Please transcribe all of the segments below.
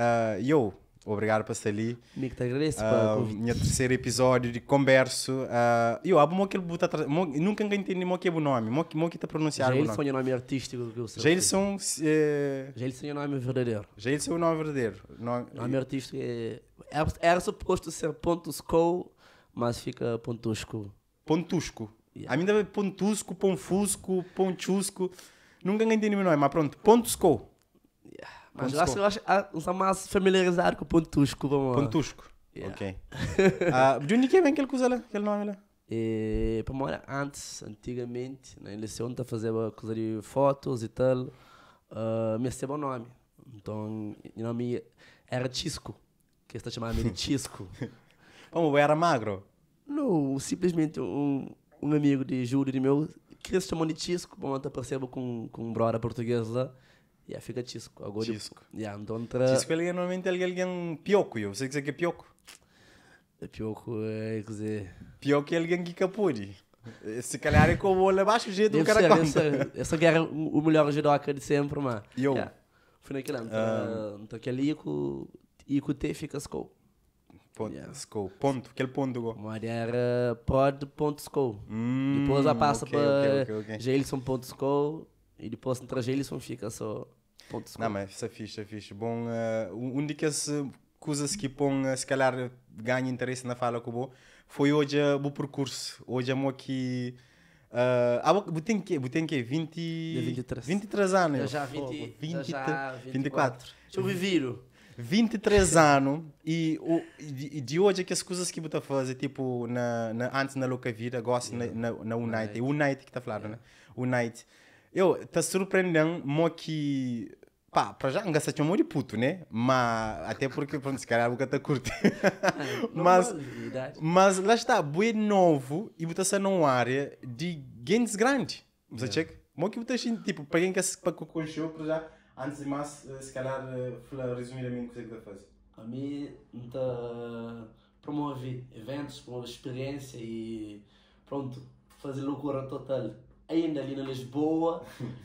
Uh, eu, obrigado por estar ali. Mico, te agradeço. Uh, minha terceiro episódio de Converso. Uh, eu, abo aquele buta Nunca entendi o que é o nome. Mo que está pronunciado. Jailson é o nome artístico do que eu sei. Jailson. É... Jailson é o nome verdadeiro. Jailson é o nome verdadeiro. Nome, nome artístico é. Era suposto ser Pontusco, mas fica Pontusco. Pontusco. Yeah. A mim deve Pontusco, Ponfusco, Ponchusco. Nunca entendi o nome, mas pronto. Pontusco. Mas eu acho, eu ah, sou mais familiarizado com o Pontusco, vamos lá. Pontusco? Yeah. Ok. uh, de onde é bem aquele ele aquele nome lá? Né? E, eh, para mora antes, antigamente, na né? eleição, tá fazia coisa de fotos e tal, uh, me recebeu o nome. Então, o nome era Tisco que está chamando de Tisco. Como, era magro? Não, simplesmente um, um amigo de Júlio de meu, que se chamou de Tisco, bom, tá percebo com, com um brother português lá, Yeah, fica chisco. Agora chisco. Yeah, então tra... Chisco é normalmente alguém pioco. Eu sei que você é pioco. É pioco é, quer dizer... Pioco é alguém que capuri. Eh, se calhar é como olha baixo o jeito do cara conta. Essa, essa guerra é o melhor judoca de sempre, mano. Eu. Yeah. Fui naquele ano. Então, ah. eh, então aquele ico, ico T fica scope. Ponto, yeah. School. Ponto, aquele ponto. Go. Mas era prod.sco. Hum, depois a passa okay, para okay, okay, okay. Gelson.sco e depois entra Gelson fica só Pode não, mas isso é fixe, é fixe. Bom, uh, uma das coisas que põe, eh, se calhar, ganha interesse na fala que vou, foi hoje uh, o percurso. Hoje é eh, que. Uh, ah, eu tenho que, eu tenho que 20, 23. 23 anos. Eu já, 20, fogo, 20, já 24. 24. Deixa eu viviro. 23 anos e, o, de, de hoje é que as coisas que você tá fazendo, tipo, na, na, antes na Louca Vida, gosto yeah. na, na, na Unite. Unite. Unite que está falando, yeah. né? Unite. Eu, está surpreendendo, mo que Pá, para já, nunca um monte de puto, né? Mas, até porque, pronto, se calhar a boca está curta. mas, mas lá está, boi novo e botar-se numa área de gains grande. Você yeah. checa? Mó que botas assim, tipo, para quem quer se para conhecer, para já, antes de mais, eh, se calhar, eh, mim o que você é fazer? A mim, então, promove eventos, promove experiência e, pronto, fazer loucura total. Ainda ali na Lisboa.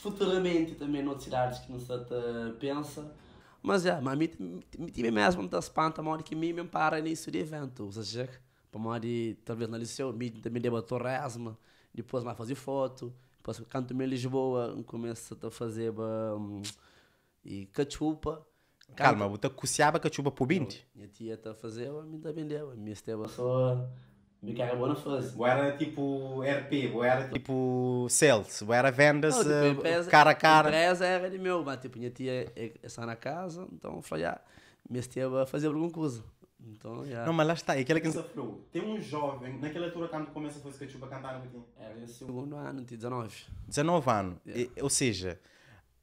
futuramente também noutras cidades que não se pensa. Mas é, mas me tive mesmo pantas espanta, hora que me para nisso de evento. Ou seja, para hora de, talvez na liceu, me também a resma, depois mais fazer foto, depois canto em Lisboa, começo a fazer um, e cachupa. Calma, você coceava cachupa por 20? Minha tia está a fazer, me também deu, me esteve só do que era Bonafoso. Ou era tipo RP, ou era tipo, tipo Sales, ou era vendas não, tipo, eh, empresa, cara a cara. A empresa era de meu, mas tipo, minha tia é, é, está na casa, então falei, ah, me tia a fazer alguma coisa. Então, já. Não, mas lá está, aquela que... Tem um jovem, naquela altura quando começa a fazer tipo, a cantar um pouquinho. Era esse segundo ano, tinha 19. 19 anos, yeah. ou seja,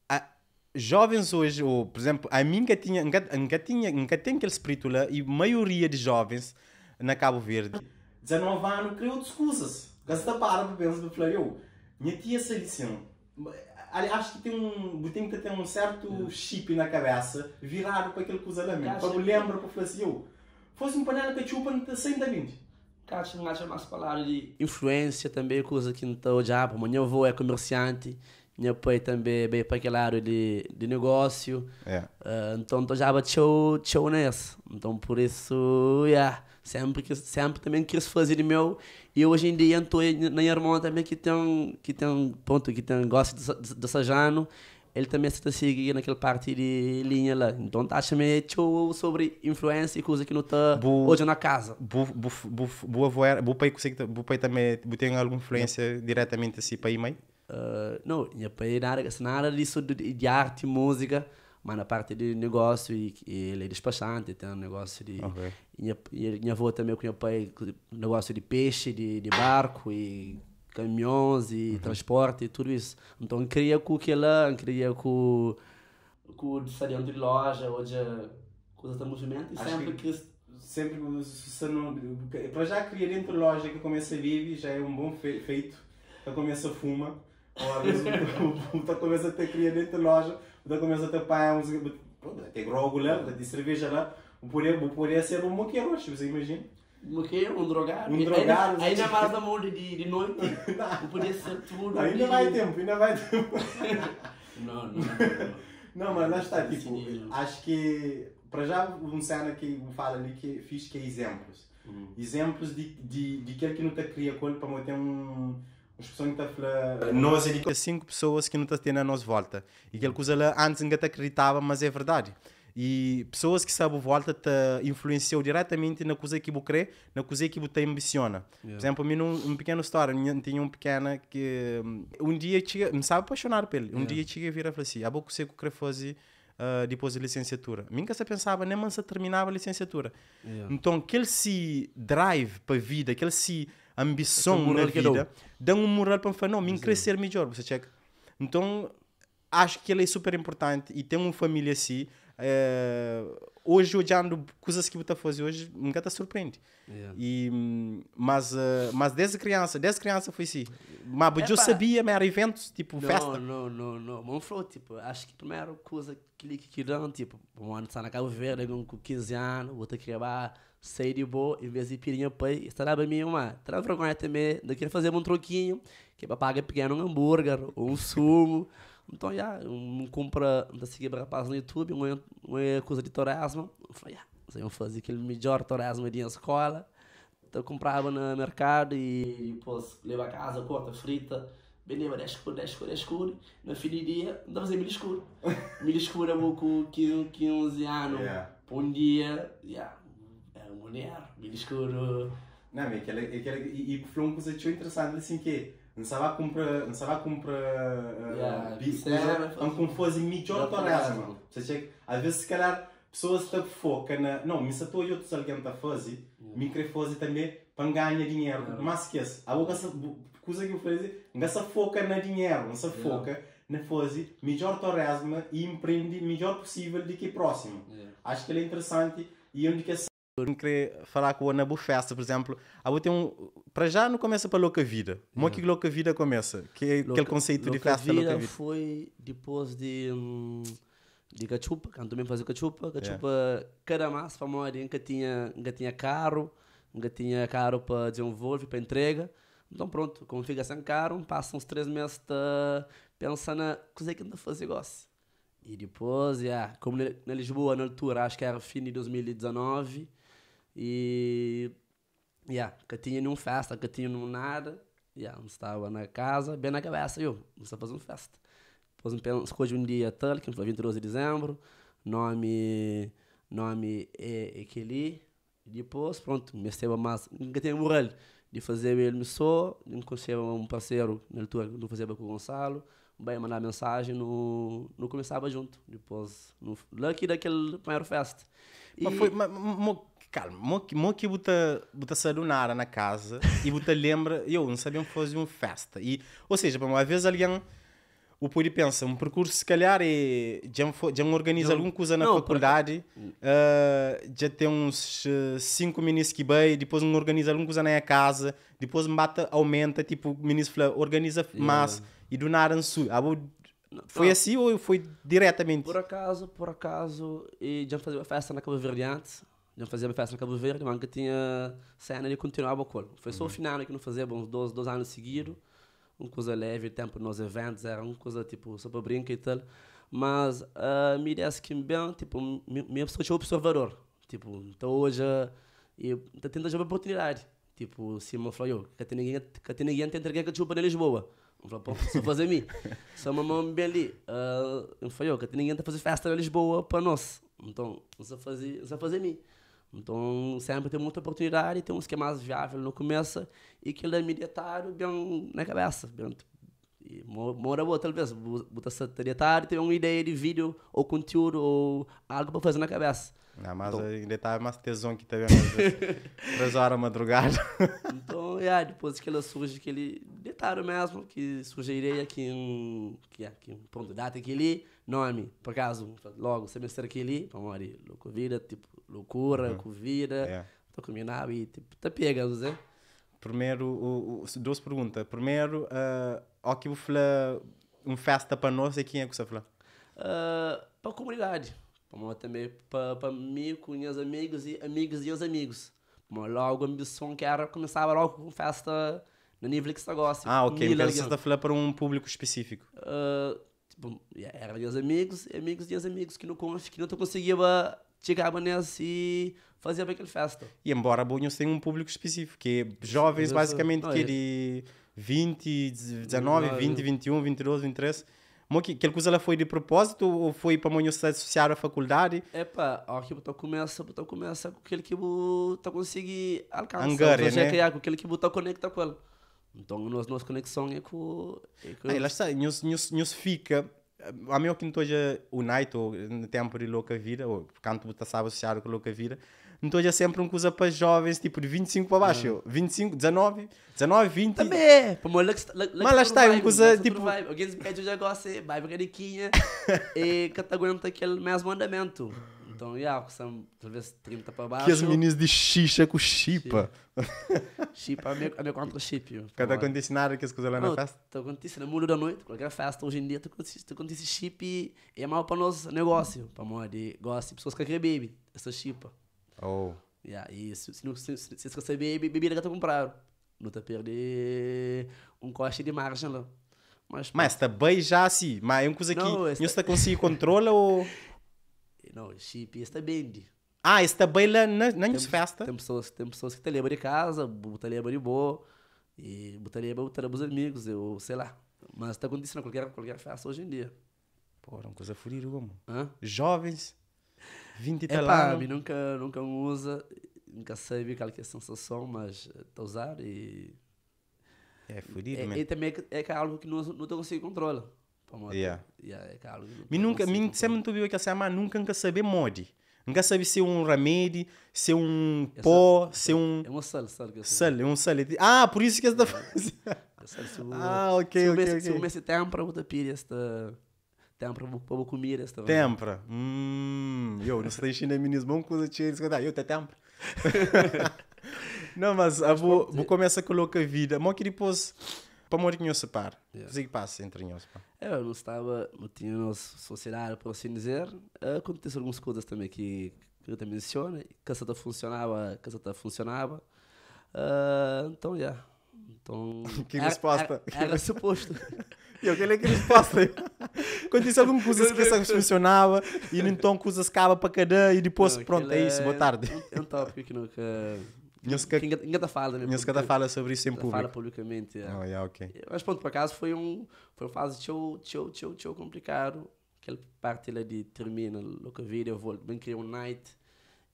a, jovens hoje, ou por exemplo, a mim que tinha, nunca tinha, nunca tem aquele espírito lá, e maioria de jovens na Cabo Verde 19 anos, criou desculpas. Gasta para pensa para falar, eu, minha tia se lição. Acho que tem um, tem que ter um certo chip na cabeça virado para aquele cruzamento, para me lembrar para falar assim, eu, fosse um panela que chupa não sem mente. Cacho, não acha mais palavra de influência também, coisa que não estou já, porque meu avô é comerciante, meu pai também é bem para aquele área de, de negócio. É. Uh, então, estou já bateu nessa. Então, por isso, yeah sempre que sempre também quis fazer meu e hoje em dia estou na irmã também que tem que tem ponto que tem gosta do sajano ele também está seguindo naquela parte de linha lá então acha me sobre influência e coisa que não está hoje na casa boa voar boa pai consegue boa pai também tem alguma influência diretamente assim para aí mãe ah, não minha pai nada assim, nada disso de arte música mas na parte de negócio, e, e ele é despachante, tem um negócio de. Okay. Minha, minha avó também, com meu pai, negócio de peixe, de, de barco e caminhões e uhum. transporte e tudo isso. Então, cria com que ela, cria com com saindo de loja ou de é coisa de movimento e Acho sempre que, que sempre para já criar dentro de loja que começa a vive já é um bom feito já começa a fuma ou às vezes o puta começa a ter criar dentro de loja da começa a tapar uns, música, até grogo lá, de cerveja lá, poderia, poderia é ser um moqueiro, você imagina? Moqueiro, um drogado. Um drogado. Ainda, ainda mais da morte de, de noite, não podia ser tudo. Não, ainda vai tempo, ainda vai tempo. não, não, não. mas lá está, tipo, acho que, para já, um cena que me fala ali que fiz que é exemplos. Uhum. Exemplos de, de, de que ele que não te cria, quando para manter um as pessoas que estão é- Nós é que... Cinco pessoas que não estão tendo a nossa volta. E aquela coisa lá, antes ninguém acreditava, mas é verdade. E pessoas que sabem volta te influenciou diretamente na coisa que você crê, na coisa que você ambiciona. Yeah. Por exemplo, a mim, num, uma pequena história, tinha um pequena que um dia tinha, me sabe apaixonar por ele. Um yeah. dia tinha vir e falar assim: ah, vou sei que eu fazer uh, depois da licenciatura. Nunca se pensava, nem se terminava a licenciatura. Yeah. Então, aquele se drive para a vida, aquele se. Si ambição então, na vida, dão um moral para falar, não, me crescer melhor, você checa. Então, acho que ele é super importante e ter uma família assim, é, hoje olhando coisas que você faz hoje, nunca te surpreende. Yeah. E, mas, eh, mas desde criança, desde criança foi assim. Mas Epa. eu sabia, mas era eventos, tipo não, festa. Não, não, não. Mas falou, tipo, acho que a primeira coisa que lhe que dão, tipo, um ano está na Cabo Verde, com 15 anos, outro que lá boa em vez de pirinha pai, estará bem uma. Terá vergonha também de queria fazer um troquinho, que é para pagar pequeno um hambúrguer, ou um sumo. Então, já, um compra, um da seguir rapaz no YouTube, uma, uma coisa de torasmo. Eu já, yeah, fazia aquele melhor torasmo de escola. Então, eu comprava no mercado e depois leva a casa, corta, frita. Beleza, 10 escuro, 10 escuro, 10 escuro. Na finiria, não fazer milho escuro. milho escuro é com 15 anos. Yeah. É. dia, yeah uneori biliscoro N-am, e ele e aquele, e, e foi um coisa tão interessante, assim, que não sabe comprar, não sabe comprar eh, yeah, coisa, um como fosse melhor para ela, mano. Você às vezes, se calhar, pessoas estão foca na, não, me satou e outros alguém está a fazer, me quer fazer também para ganhar dinheiro, yeah. mas esquece. A outra coisa que eu falei, não se foca na dinheiro, não se foca yeah. na fazer melhor torresma e empreende melhor possível do que próximo. Yeah. Acho que ele é interessante e onde que é não querer falar com o Anabu festa, por exemplo, a ah, um para já não começa é para louca vida. Como é uhum. que louca vida começa? Que é aquele conceito de festa vida louca vida. foi depois de hum, de cachupa, quando também fazia cachupa, é. cachupa yeah. cada mais, famosa, que tinha, que tinha carro, que tinha carro para desenvolver, para entrega. Então pronto, como fica sem carro, passam uns três meses tá pensando na coisa que ainda fazer negócio E depois, yeah, como na Lisboa, na altura, acho que era fim de 2019, e. Yeah, que tinha nenhuma festa, que tinha nenhum nada. Yeah, estava na casa, bem na cabeça, eu, Não estava fazendo festa. Depois escolhi um dia tal, que foi é 22 de dezembro, nome, nome é aquele. Depois, pronto, me esteve mais, nunca tinha moral de fazer ele me sou não conhecia um parceiro na altura, não fazia com o Gonçalo, bem mandar mensagem, não, não começava junto. Depois, no, lucky daquele primeiro festa. Mas foi, mas, mas, Cara, que bota, bota sarunara na casa e bota lembra, eu não sabia que fosse uma festa. E, ou seja, para uma vez alguém o Puri pensa, um percurso se calhar é, já, já organiza alguma coisa na não, faculdade, uh, já tem uns 5 uh, ah, que bem, depois me organiza alguma coisa na minha casa, depois me bata, aumenta, tipo, o ministro fala, organiza yeah. mais e do nada su. foi assim ou foi diretamente? Por acaso, por acaso, e já fazer uma festa na Cabo Verdeante, não fazia festa no Cabo Verde, mas que tinha cena de continuar o colo. Foi só o uhum. final né, que não fazia, uns dois, dois anos seguidos. Uma coisa leve, tempo nos eventos, era uma coisa tipo só para brincar e tal. Mas uh, me disse que bem, tipo, minha pessoa tinha observador. Tipo, então hoje eu estou tendo a oportunidade. Tipo, se me falou, que tem ninguém, que tem ninguém tem que chupa na Lisboa. Eu falei, pô, só fazer mim. Só uma mão bem ali. Uh, eu falei, que tem ninguém que tá fazer festa na Lisboa para nós. Então, só fazer, só fazer mim. Então, sempre tem muita oportunidade, tem uns que é mais viável no começo e que ele é militar bem na cabeça. Bem, e mora boa, talvez, bota satelitário, tem uma ideia de vídeo ou conteúdo ou algo para fazer na cabeça. Não, ah, mas então, ainda tá é mais tesão que teve três horas madrugada. então, é, depois que ela surge aquele detalhe mesmo, que surge aqui que um, que, é, que um ponto data aquele nome, por acaso, logo, semestre aquele, vamos morrer, louco vida, tipo, loucura, uhum. Covid, yeah. É. estou combinado e tipo, te tá pegas, né? Primeiro, o, duas perguntas. Primeiro, uh, o que você um festa para nós e é quem é que você falou? Uh, ah, para a comunidade. Para também, para mim, com meus amigos e amigos e os amigos. Mas logo a ambição que era começar logo com festa no nível que você gosta. Ah, ok. Então você está falando para um público específico. Uh, tipo, era meus amigos, amigos e os amigos que não, que não conseguia chegava e é assim, fazia bem aquele festa. E embora Bunhos tenha um público específico, que é jovens basicamente que é. é de 20, 19, 20, 21, 22, 23. aquela coisa ela foi de propósito ou foi para a se associar à faculdade? É pá, ó, que tu começa, tu começa com aquele que tu consegue alcançar. Angare, né? É com aquele que tu conecta com ela. Então, nós, nossa conexão é com... É com... Ah, ela está, nos, nos, nos fica a mim que não estou a night ou no tempo de louca vida ou canto está sabe associado com louca vida não estou a sempre um coisa para jovens tipo de 25 para baixo uhum. 25 19 19 20 também é. para mas lá está é um coisa tipo alguém me pede o negócio vai para a quinha e cataguenta aquele mesmo andamento então, yeah, são talvez 30 para baixo. Que as meninas de xixa com chipa. Chipa, a minha contra chip. Cada condicionado que as coisas lá na festa? Está acontecendo no é mundo da noite, qualquer festa hoje em dia, está acontecendo chip e é mal para nosso negócio. Para gosta de pessoas que querem beber, essa chipa. Oh. Yeah, e se, se, se, se, se você beber bebida que tu compraram. Não está perder um coche de margem lá. Mas, mas bem já assim, mas é uma coisa que não está consigo controla ou... Não, chip esta tá bende. Ah, esta baila não é, nas é, é festa. Tem pessoas, tem pessoas que te lembram de casa, botaria lembra de boa, e botam lembra os amigos, eu sei lá. Mas está acontecendo qualquer, qualquer festa hoje em dia. Pô, é uma coisa furiruga, vamos. Hã? Jovens, 20 e tal. nunca, nunca usa, nunca sabe qual que é a sensação, mas está eh, usar e... É furido, é, mesmo. E também é, é algo que não, não consigo controlar para Yeah. Yeah, é caro. me nunca, me sempre tu viu que assim, mas nunca nunca saber modi. Nunca sabe se é um remédio, se é um é pó, se é um. É um sal, sal. Que sal, é um sal. Ah, por isso que você está é. fazendo. É ah, ok, ok. Se o mês de tempra, eu vou pedir esta. Tempra, vou comer esta. Tempra. Hum, eu não sei se é mesmo, uma coisa tinha escutar, eu até tempra. Não, mas eu ah, vou, vou começar a colocar vida. Mó que depois para Mourinho-se par. Yeah. Zig passa entre nós. É, eu não estava, não tinha nosso sociedade, por assim dizer. Aconteceu algumas coisas também que, que eu também casa Casata funcionava, casata funcionava. Uh, então, já. Yeah. Então, que resposta. Era, era, era suposto. Eu queria é que resposta. Quando disse alguma coisa que essa funcionava e então coisa se acaba para cada e depois, não, pronto, é isso, boa é tarde. É um tópico que nunca Nunca, que ainda fala, né? Nunca da fala sobre isso em público. Fala publicamente. É. Oh, yeah, é, Mas pronto, por acaso foi um foi uma fase tchau, tchau, tchau, tchau complicado. Aquela parte lá de termina o Covid, eu vou bem criar um night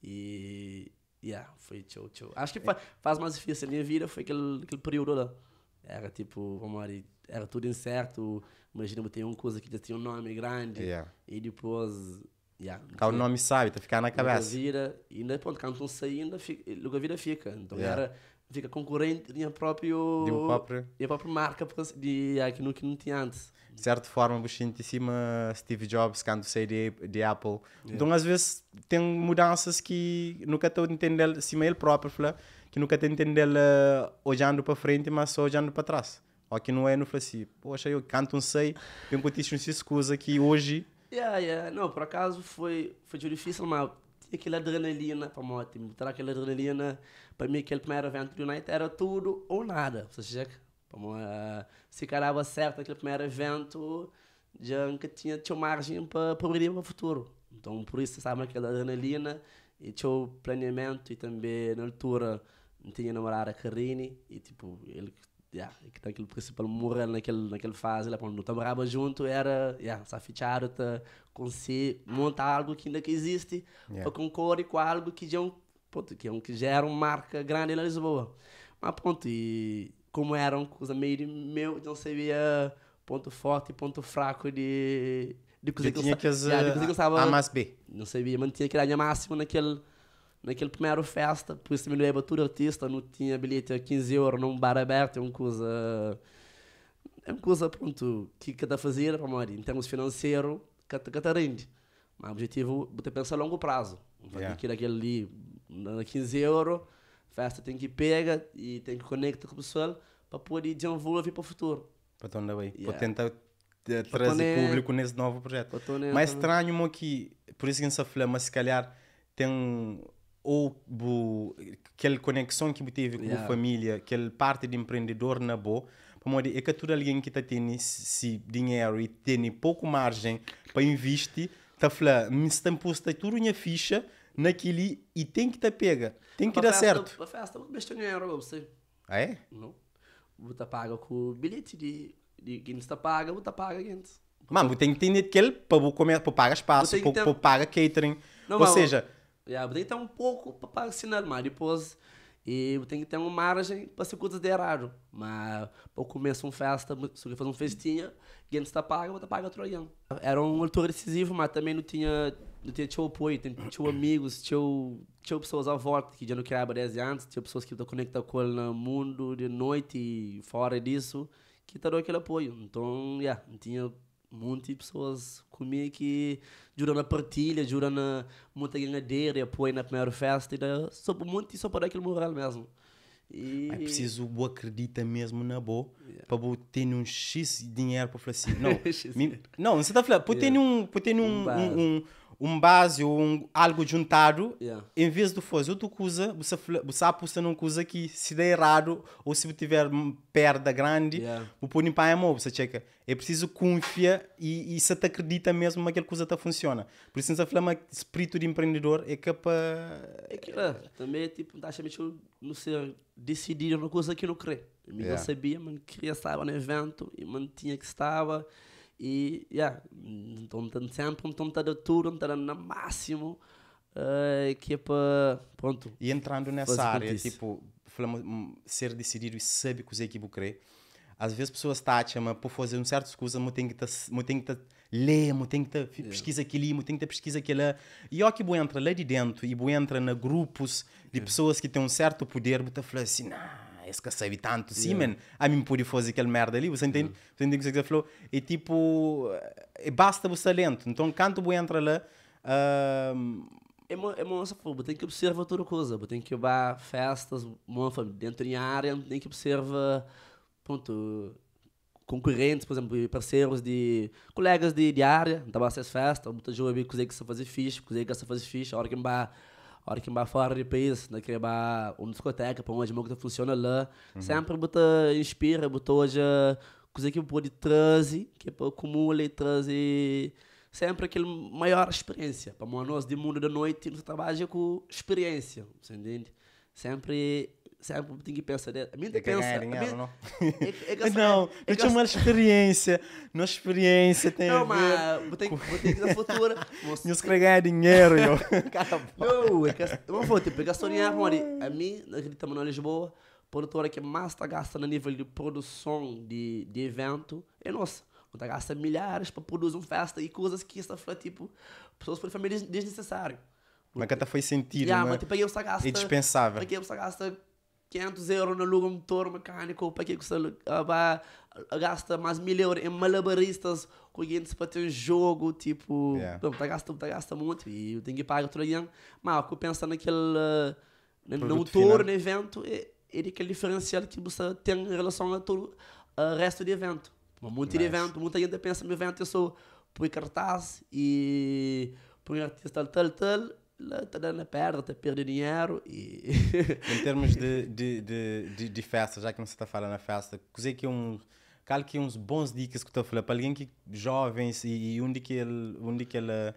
e yeah, foi tchau, tchau. Acho que é. faz mais difícil a minha vida foi aquele, aquele período lá. Era tipo, vamos lá, era tudo incerto. Imagina, eu tenho uma coisa que já tinha um nome grande. Yeah. E depois Yeah. o é nome sabe, tá ficar na cabeça. Lugavira, ainda pronto, quando não Sei ainda fica, Lugavira fica. Então yeah. era, fica concorrente de próprio, de um próprio... própria marca de aquilo ah, que não tinha antes. De certa forma, você em cima Steve Jobs, quando sei de, de Apple. Yeah. Então, às vezes, tem mudanças que nunca estou entender cima ele próprio, que nunca estou entendendo eh, olhando para frente, mas só olhando para trás. Ou que não é, não falei assim, poxa, eu canto um sei, eu encontrei uma excusa que hoje Yeah, yeah. Não, por acaso foi, foi difícil, mas tinha aquela adrenalina para morte. Terá aquela adrenalina. Para mim, aquele primeiro evento do United era tudo ou nada. Você chega? Eh, se carava certo aquele primeiro evento, já que tinha, tinha margem para para o futuro. Então, por isso, sabe, aquela adrenalina e tinha o planeamento e também, na altura, tinha namorada a Karine e, tipo, ele yeah, que tá aquele principal morrer naquele naquela fase lá quando trabalhava junto era yeah, safichado tá conseguir montar algo que ainda que existe yeah. para concorrer com algo que já é um ponto que é um que gera uma marca grande na Lisboa mas ponto e como era uma coisa meio meu não sabia ponto forte ponto fraco de de coisa que, que, tinha que, que, yeah, de coisa que eu ah, sabia, a mais B não sabia mantinha aquele máximo naquele Naquele primeiro festa, por isso me lembro todo é artista, não tinha bilhete a 15 euros num bar aberto, é uma coisa. É uma coisa, pronto, que cada fazer, morrer. em termos financeiros, cada, a rende. Mas o objetivo é pensar a longo prazo. Vai yeah. É. ter aquele ali, 15 euros, festa tem que pegar e tem que conectar com o pessoal para poder desenvolver para o futuro. Para tornar bem. É? Yeah. Para tentar eh, trazer público nesse novo projeto. Mas tá estranho-me que, por isso que a gente fala, mas se calhar tem ou bu, aquela conexão que teve com yeah. a família, aquela parte de empreendedor na boa, para é que tudo alguém que está tendo esse dinheiro e tem pouco margem para investir, está falando, ah, me estampou posto tudo minha ficha naquele e tem que estar tá pega, tem que dar festa, certo. Para festa, vou gastar dinheiro para você. Ah, é? Não. Vou estar paga com o bilhete de, de quem está paga, vou estar paga gente. Mas tem que entender que ele para pagar espaço, para pagar catering, não, ou seja... E ter tá um pouco para assinar, né, mas depois e tem que ter uma margem para ser considerado. Mas para começo uma festa, se eu fazer uma festinha, quem está paga, está paga troião. Era um autor decisivo, mas também não tinha, não tinha teu apoio, tinha amigos, tinha, tinha pessoas à volta que já não quebrava 10 antes tinha pessoas que estão conectadas com ele no mundo de noite e fora disso, que te tá dão aquele apoio. Então, yeah, não tinha um monte de pessoas comigo que juram na partilha, juram na de ganhadeira, apoio na primeira festa, e da, só um monte só para aquele moral mesmo. E... É preciso boa acredita mesmo na boa yeah. para bo ter um X dinheiro para falar assim. Não, não, você está a falar, pode yeah. ter um, pode ter um, um um base ou um, algo juntado, yeah. em vez de fazer tu coisa, você, você aposta numa coisa que se der errado ou se tiver perda grande, yeah. o põe em a mão, você checa. É preciso confiar e, e se te acredita mesmo é que aquela coisa tá funciona. Por isso, se flama espírito de empreendedor é capaz. É, é que é, também, tipo, deixa não sei, decidir uma coisa que não crê. Eu yeah. sabia, mas queria estar no evento e mantinha que estava. E yeah, estão sempre estão a altura, estão no máximo, uh, que é para. Pronto. E entrando nessa área, tipo, falamos, hum, ser decidido e saber que você equipo crer Às vezes pessoas estão tá a chamar para fazer um certo escusa mas tem que tá, ler, tem que ter pesquisa yeah. aquilo, tem que ter pesquisa aquela. E ó que bo entra lá de dentro, e bo entra na grupos de yeah. pessoas que têm um certo poder, bo tá falando assim, nah, esse que sabe tanto, sim, men. A mim pode fazer aquela merda ali, você entende? Yeah. Você entende o que você falou? E tipo, eh, basta o talento. Então, canto você entra lá. Uh, é moça, é uma tem que observar tudo coisa, tem que observar festas, uma família dentro em área, tem que observar, ponto concorrentes, por exemplo, parceiros de colegas de, de área, então essas festas, muita gente que consegue fazer ficha, consegue fazer ficha, a hora que vai hora que vai fora do país, na que vai é uma discoteca, para onde a música funciona lá, uhum. sempre bota inspira, botou hoje eh, coisa que pode trazer, que é acumula e trazer sempre aquele maior experiência. Para nós de mundo da noite, nós trabalha com experiência, você entende? Sempre sabe tem que pensar? Né? A mente é Dinheiro, não? É, é, não, é, tinha uma experiência. uma experiência tem. Não, mas vou ter, vou ter que na futura. Não se ganhar dinheiro, eu. Não, é que. eu vou ter que pegar dinheiro, amor. A mim, acreditamos na Lisboa, produtora que mais está gastando a nível de produção de, de evento é nossa. Está gastando milhares para produzir uma festa e coisas que isso foi tipo. Pessoas foram família desnecessário. Mas que até foi sentido. Yeah, né? mas tipo, aí eu só gasta. É dispensável. eu só gasta 500 euros no lugar um motor mecânico para que você vai gasta mais mil euros em malabaristas com gente para ter um jogo tipo yeah. bom, tá gasta tá gasta muito e eu tenho que pagar tudo isso mas eu penso naquele uh, no motor no evento e, que é aquele diferencial que você tem em relação ao todo uh, resto do evento muito nice. evento muita gente pensa no evento eu sou por cartaz e por um artista tal tal está tá perdendo dinheiro e... em termos de, de, de, de, festa, já que você está falando na festa, cozei que um cal que uns bons dicas que estou a falar para alguém que jovens e, onde que ele onde que ela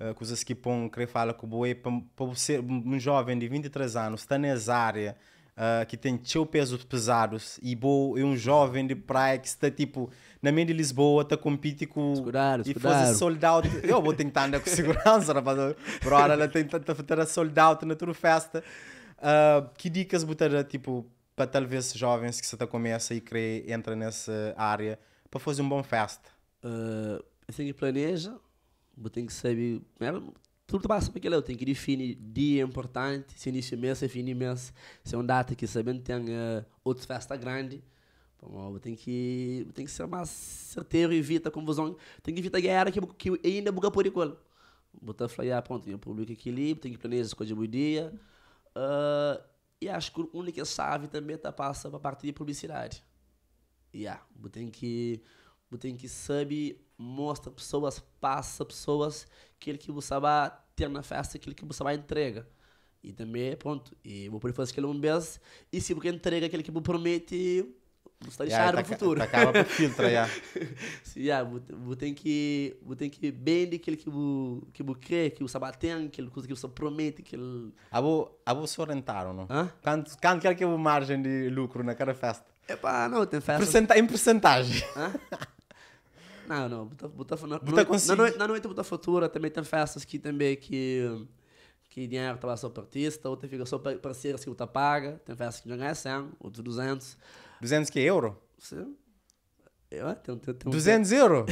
uh, eh, coisas que põe querer falar com o boi é para, para ser um jovem de 23 anos está nessa área uh, que tem seu pesos pesados e um jovem de praia que está tipo na minha de Lisboa, está compete com seguraram, e fazer sold out. Eu vou tentar andar com segurança, rapaz. hora ela tenta tá, fazer tá, sold out na tua festa. Uh, que dicas botar tipo para talvez jovens que se está começa e querer entrar nessa área para fazer um bom festa? Uh, assim que planeja, tem que saber, tudo passa porque eu tenho que definir dia importante, se início mês, se fim de mês, se é uma data que sabendo tem uh, outra festa grande. Bom, tem que tem que ser mais certeiro e evita confusão. Tem que evitar guerra que, que ainda buga por igual. Botar falar, ah, pronto, tem público equilíbrio, tem que planejar as coisas do dia. Uh, e acho que a única chave também está passa para a parte de publicidade. Yeah, tem que tem que saber mostra pessoas, passa pessoas aquilo que você vai ter na festa, aquilo que você vai entregar. E também, pronto, e vou poder fazer aquele um mês, e se você entrega aquilo que você promete, você está deixando yeah, no futuro. Acaba tá por filtro, já. Sim, yeah, você tem que, você tem que bem daquilo que você, que você crê, que você tem, aquilo que você promete, aquilo... A você se orientaram, não? Hã? Quanto, quanto que é a margem de lucro naquela festa? Epá, não, tem festa... Percenta em percentagem. Hã? Não, não. Botafogo. Bota, na, noite, na noite do Botafogo também tem festas que também que que dinheiro trabalha só é para artista, outra fica só para parceiros que outra paga. Tem festas que já ganha 100, outros 200. 200 que é euro? Sim. Eu, tem, tem, tem 200 euros?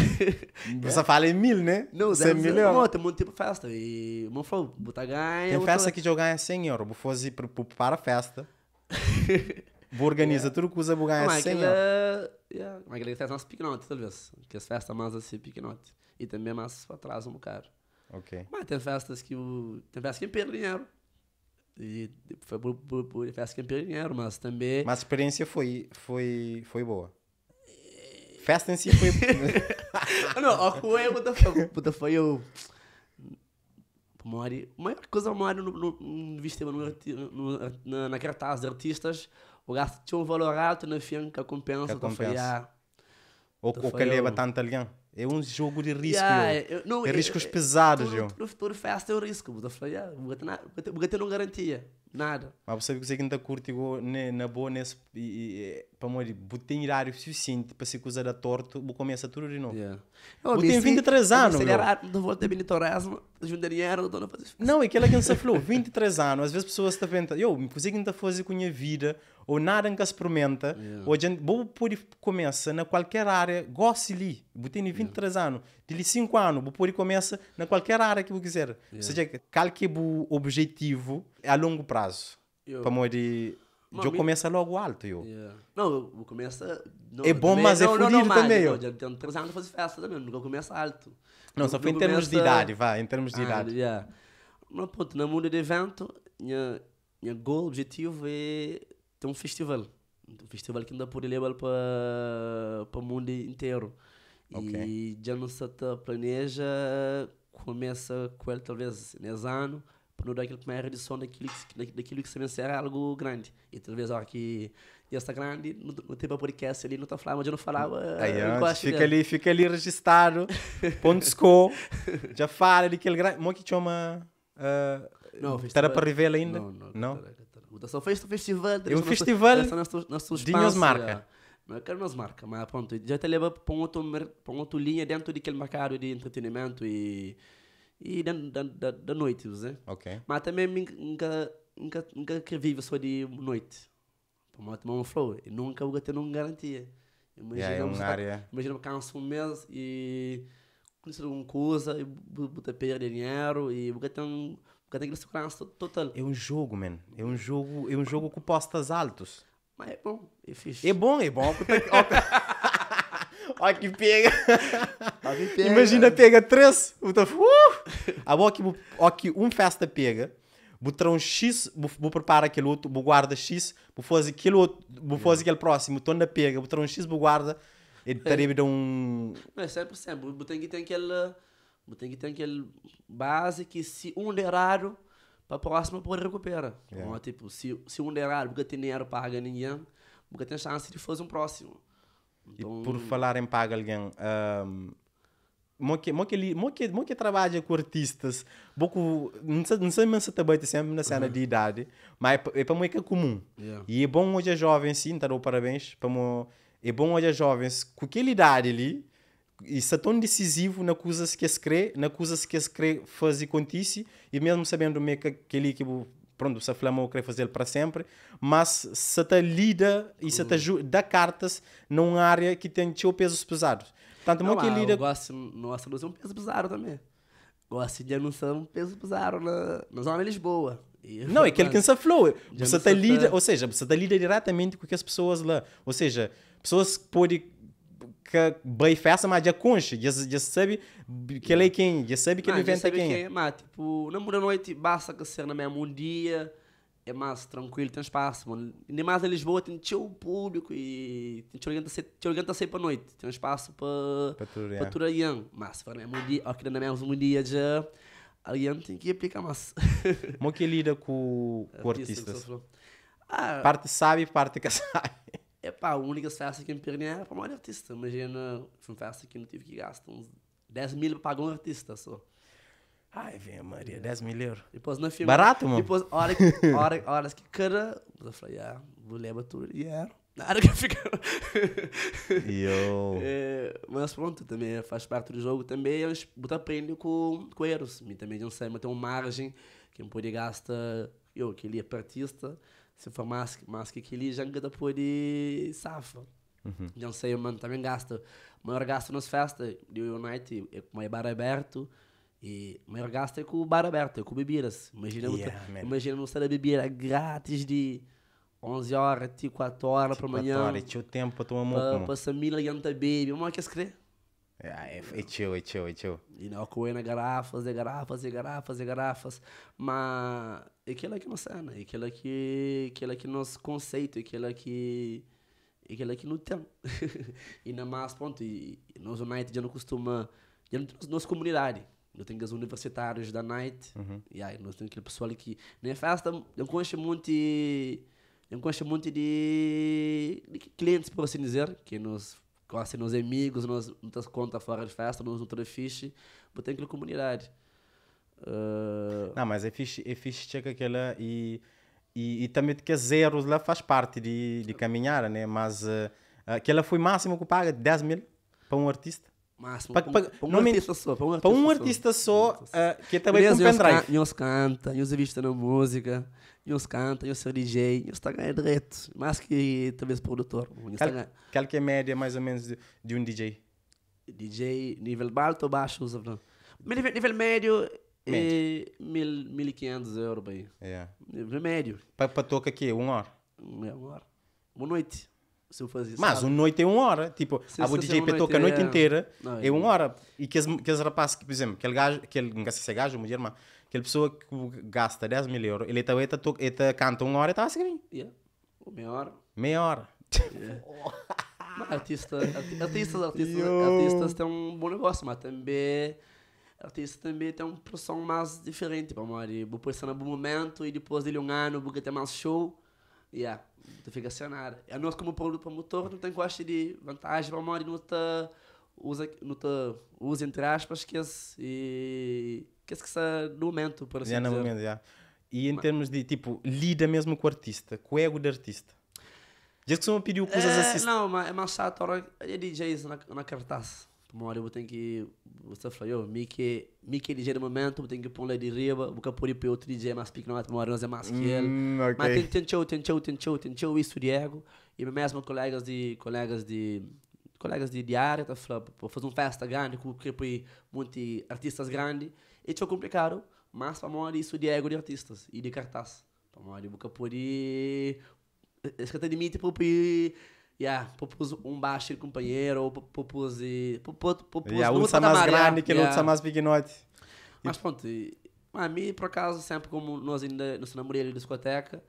Você fala em mil, né? Não, 100 mil é euros. Não, tem muito tipo de festa. E o meu falou, botar ganha. Tem festa que já ganha 100 euros. Vou fazer para a festa. Vou organizar é, yeah. tudo que usa vou ganhar mas 100 mas a que faz mais pequenote, talvez. Que as festas mais assim, pequenote. E também mais para trás um bocado. Ok. Mas tem festas que o, tem festas que perde dinheiro. E foi por, por, por festas que perde dinheiro, mas também... Mas a experiência foi, foi, foi boa. E... Festa em si foi... não, a rua é puta foi eu... Mori, a maior coisa mora no, no, no, no, no, na cartaz de artistas o gasto tinha um valor alto no fim que a compensa, que a então compensa. Ah. Então foi, yeah. ou, ou que leva tanto ali É um jogo de risco. Yeah, eu, é, não, é riscos eu, é, pesados, eu. No futuro faz o risco. Eu falei, yeah, o não garantia. Nada. Mas você que ainda curte né, na boa nesse. Para morrer botei horário suficiente para se coisa da torto, vou começar tudo de novo. Yeah. Vou 23 anos. Se não vou ter monitorismo, juntar dinheiro, não fazer Não, é aquela que você falou, 23 anos. Às vezes pessoas estão vendo, eu, me consegui ainda fazer com a minha vida, ou nada que experimenta, yeah. ou a gente bobo começa na qualquer área, goste ali, eu tenho 23 yeah. anos, de 5 anos, vou pode começa na qualquer área que eu quiser. Yeah. Ou seja, qualquer bu é objetivo a longo prazo. Eu... Para modo de eu começa logo alto, eu. Yeah. Não, eu começa... é bom, mas é não, também, eu. tenho três anos fazer festa também, nunca começa alto. Não, só foi em termos de idade, vá, em termos de ah, idade. Mas, pronto, no mundo de evento, minha, minha goal, objetivo é tem um festival. Um festival que anda por levar é para o mundo inteiro. Okay. E já não se planeja, começa com ele talvez nesse ano, para não dar aquela primeira edição daquilo que, daquilo que também é algo grande. E talvez olha hora que já está grande, não, não tem para podcast ali, não está falando, mas eu não falava. Aí, antes, fica, ali, fica ali registrado, ponto já fala daquele que ele grande. Como que chama? Uh, não, Tara para revelar ainda? Não, não. não? não o są fest festival de marca. Não é. quero nos marca, mas pronto, já te leva para um outro, para um outro linha dentro daquele mercado de entretenimento e, e da, da, da, da noite, você. Ok. Mas também nunca, nunca, nunca que vive só de noite. Para uma tomar um flow, e nunca vou ter uma garantia. Imagina, yeah, é uma área. Imagina, eu canso um mês e conhecer alguma coisa, e vou ter dinheiro, e vou ter um porque tem total. É um jogo, man. É um jogo, é um jogo com postas altos. Mas é bom, é fixe. É bom, é bom. Olha que pega. Tá pega. Imagina pega três. Uh! Agora ah, que, um festa pega, Botar um X, vou preparar aquele outro, vou guarda X, vou fazer aquele outro, vou fazer aquele próximo, tô na pega, Botar um X, vou guarda, ele é. estaria me dando um... Mas 100%, vou tem que ter aquele tem que ter aquele base que se um der errado, para próxima poder recuperar. É. Então, tipo, se, se um der errado, porque tem dinheiro paga ninguém, porque tem chance de fazer um próximo. Então, e por falar em paga alguém, um, mo que mo que trabalha com artistas, boco, não sei, não sei se também está tipo, sempre na cena uhum. de idade, mas é, é para mim é que é comum. Yeah. E é bom hoje a jovens, sim, tá dou parabéns, para é bom hoje a jovens, com aquela idade ali, isso é tão decisivo na coisa que se crê, na coisa que se crê fazer contice, e mesmo sabendo meio que aquele que pronto, se aflamou, quer fazer para sempre, mas se está lida e se te hum. dá cartas numa área que tem teu pesos pesados. Tanto não, que ah, lida... Eu gosto, nossa, luz é um peso pesado também. Gosto de anunciar um peso pesado na, na zona de Lisboa. Não, é aquele que se aflou. Você está lida, ou seja, você está lida diretamente com as pessoas lá. Ou seja, pessoas que podem que că mas să magia cunși, já sabe que ele quem, já sabe que ele inventa quem. Mas, tipo, na mura noite basta que ser na mesma dia, é mais tranquilo, tem espaço, mano. Nem mais em Lisboa tem teu público e tem te orienta te orienta sempre para noite, tem espaço para para turarian. Mas se for na mesma dia, na mesma dia já alguém tem que aplicar mais. Como que lida com, com artistas? Ah, parte sabe, parte que sabe pá, a única festa que me peguei era para maior artista. Imagina, foi uma festa que não tive que gastar uns 10 mil para pagar um artista só. Ai, vem Maria, 10 mil euros. Depois na filme. Barato, mano? Depois, hora que, hora, horas que cara. Eu falei, ah, vou levar tudo. E era. É, Nada que fica. Yo. É, mas pronto, também faz parte do jogo. Também eu aprendo com, com erros. Me também não sei, mas tem uma margem que eu podia gastar. Eu, que ele é artista se for Super mask, mask já jangada podi safo. safa uhum. Não sei, mano, também gasto. o Maior gasto nas festas do United é com o bar aberto. E o maior gasto é com o bar aberto, é com bebidas. Imagina, yeah, outra, imagina não ser bebida grátis de 11 horas, até 4 horas para manhã. 4 horas, tinha o tempo para tomar um Para passa mil e anta baby. Mas que quer escreve? Ah, é, é tio, é tio, é tio. E não, coena garrafas e garrafas e garrafas e garrafas. Mas aquela é que não sana, né? aquela é que aquela é que nosso conceito, aquela que aquela que não tem. e na mais ponto, e, e nós United já não costuma, já não temos nossa comunidade. Não tem os universitários da Night, uhum. e aí nós temos aquele pessoal que nem festa, não conhece muito eu gosto muito de, de clientes, por assim dizer, que nos quase nos amigos, nos muitas contas fora de festa, nós não fixe, mas tem aquela comunidade. Uh... Não, mas é fixe, é fixe chegar aquela e, e, e, também que zero lá faz parte de, de caminhar, né? Mas uh, ah, aquela ah, foi máximo que paga 10 mil para um artista. Máximo, para, para, para, um, para um artista só. Para um artista, para um artista só, só, Uh, que também Beleza, um pendrive. os canta, os vista na música, os canta, nós é DJ, nós está ganhando direto. Mais que talvez produtor. Qual, tá qual que é a média mais ou menos de, de um DJ? DJ, nível alto ou baixo? Tá Não. Nível, nível médio e mil, 1.500 euros, bem. Yeah. Remédio. É. É para toca aqui, uma hora? Uma hora. Uma noite. Se eu fazer Mas uma noite é uma hora. Tipo, se, a DJ para toca a noite é. inteira, é, uma hora. E que aqueles rapazes, por exemplo, aquele gajo, aquele, não sei se é gajo, mulher, mas aquela pessoa que gasta 10 mil euros, ele também tá, tá ele tá, canta uma hora e está a seguir. Yeah. Meia hora. Meia hora. artista, artistas, artistas, artistas, artistas têm um bom negócio, mas também artista também tem um som mais diferente para mim. E vou pensar no momento e depois de um ano vou tem mais show. E yeah, tu fica acionado. E nós, como promotor, não tem gosto de vantagem para mim. Não te usa, não te usa entre aspas, esquece. E que está no momento, por assim yeah, dizer. No momento, yeah. E em Mas... termos de, tipo, lida mesmo com o artista, com o ego do artista. Diz que você me pediu coisas é, assim. Não, mas é mais chato. Eu DJs na, na cartaz uma hora eu tenho que você falou me que me que ligeiro momento eu tenho que pôr lá de riba vou por para outro dia é mais pique não uma é hora não é mais que ele hum, mas tem show tem show tem show tem show isso Diego e mesmo colegas de colegas de colegas de, de área tá falando para fazer uma festa grande com que põe muitos artistas grandes e é complicado mas para hora isso Diego de artistas e de cartaz para eu vou pôr ir esse que tem limite para Yeah, popus um baixo companheiro, popus e... Popus, popus yeah, um está mais grande que yeah. outro está mais pequenote. Mas pronto, a mim, por acaso, sempre como nós ainda nos namorei ali na discoteca,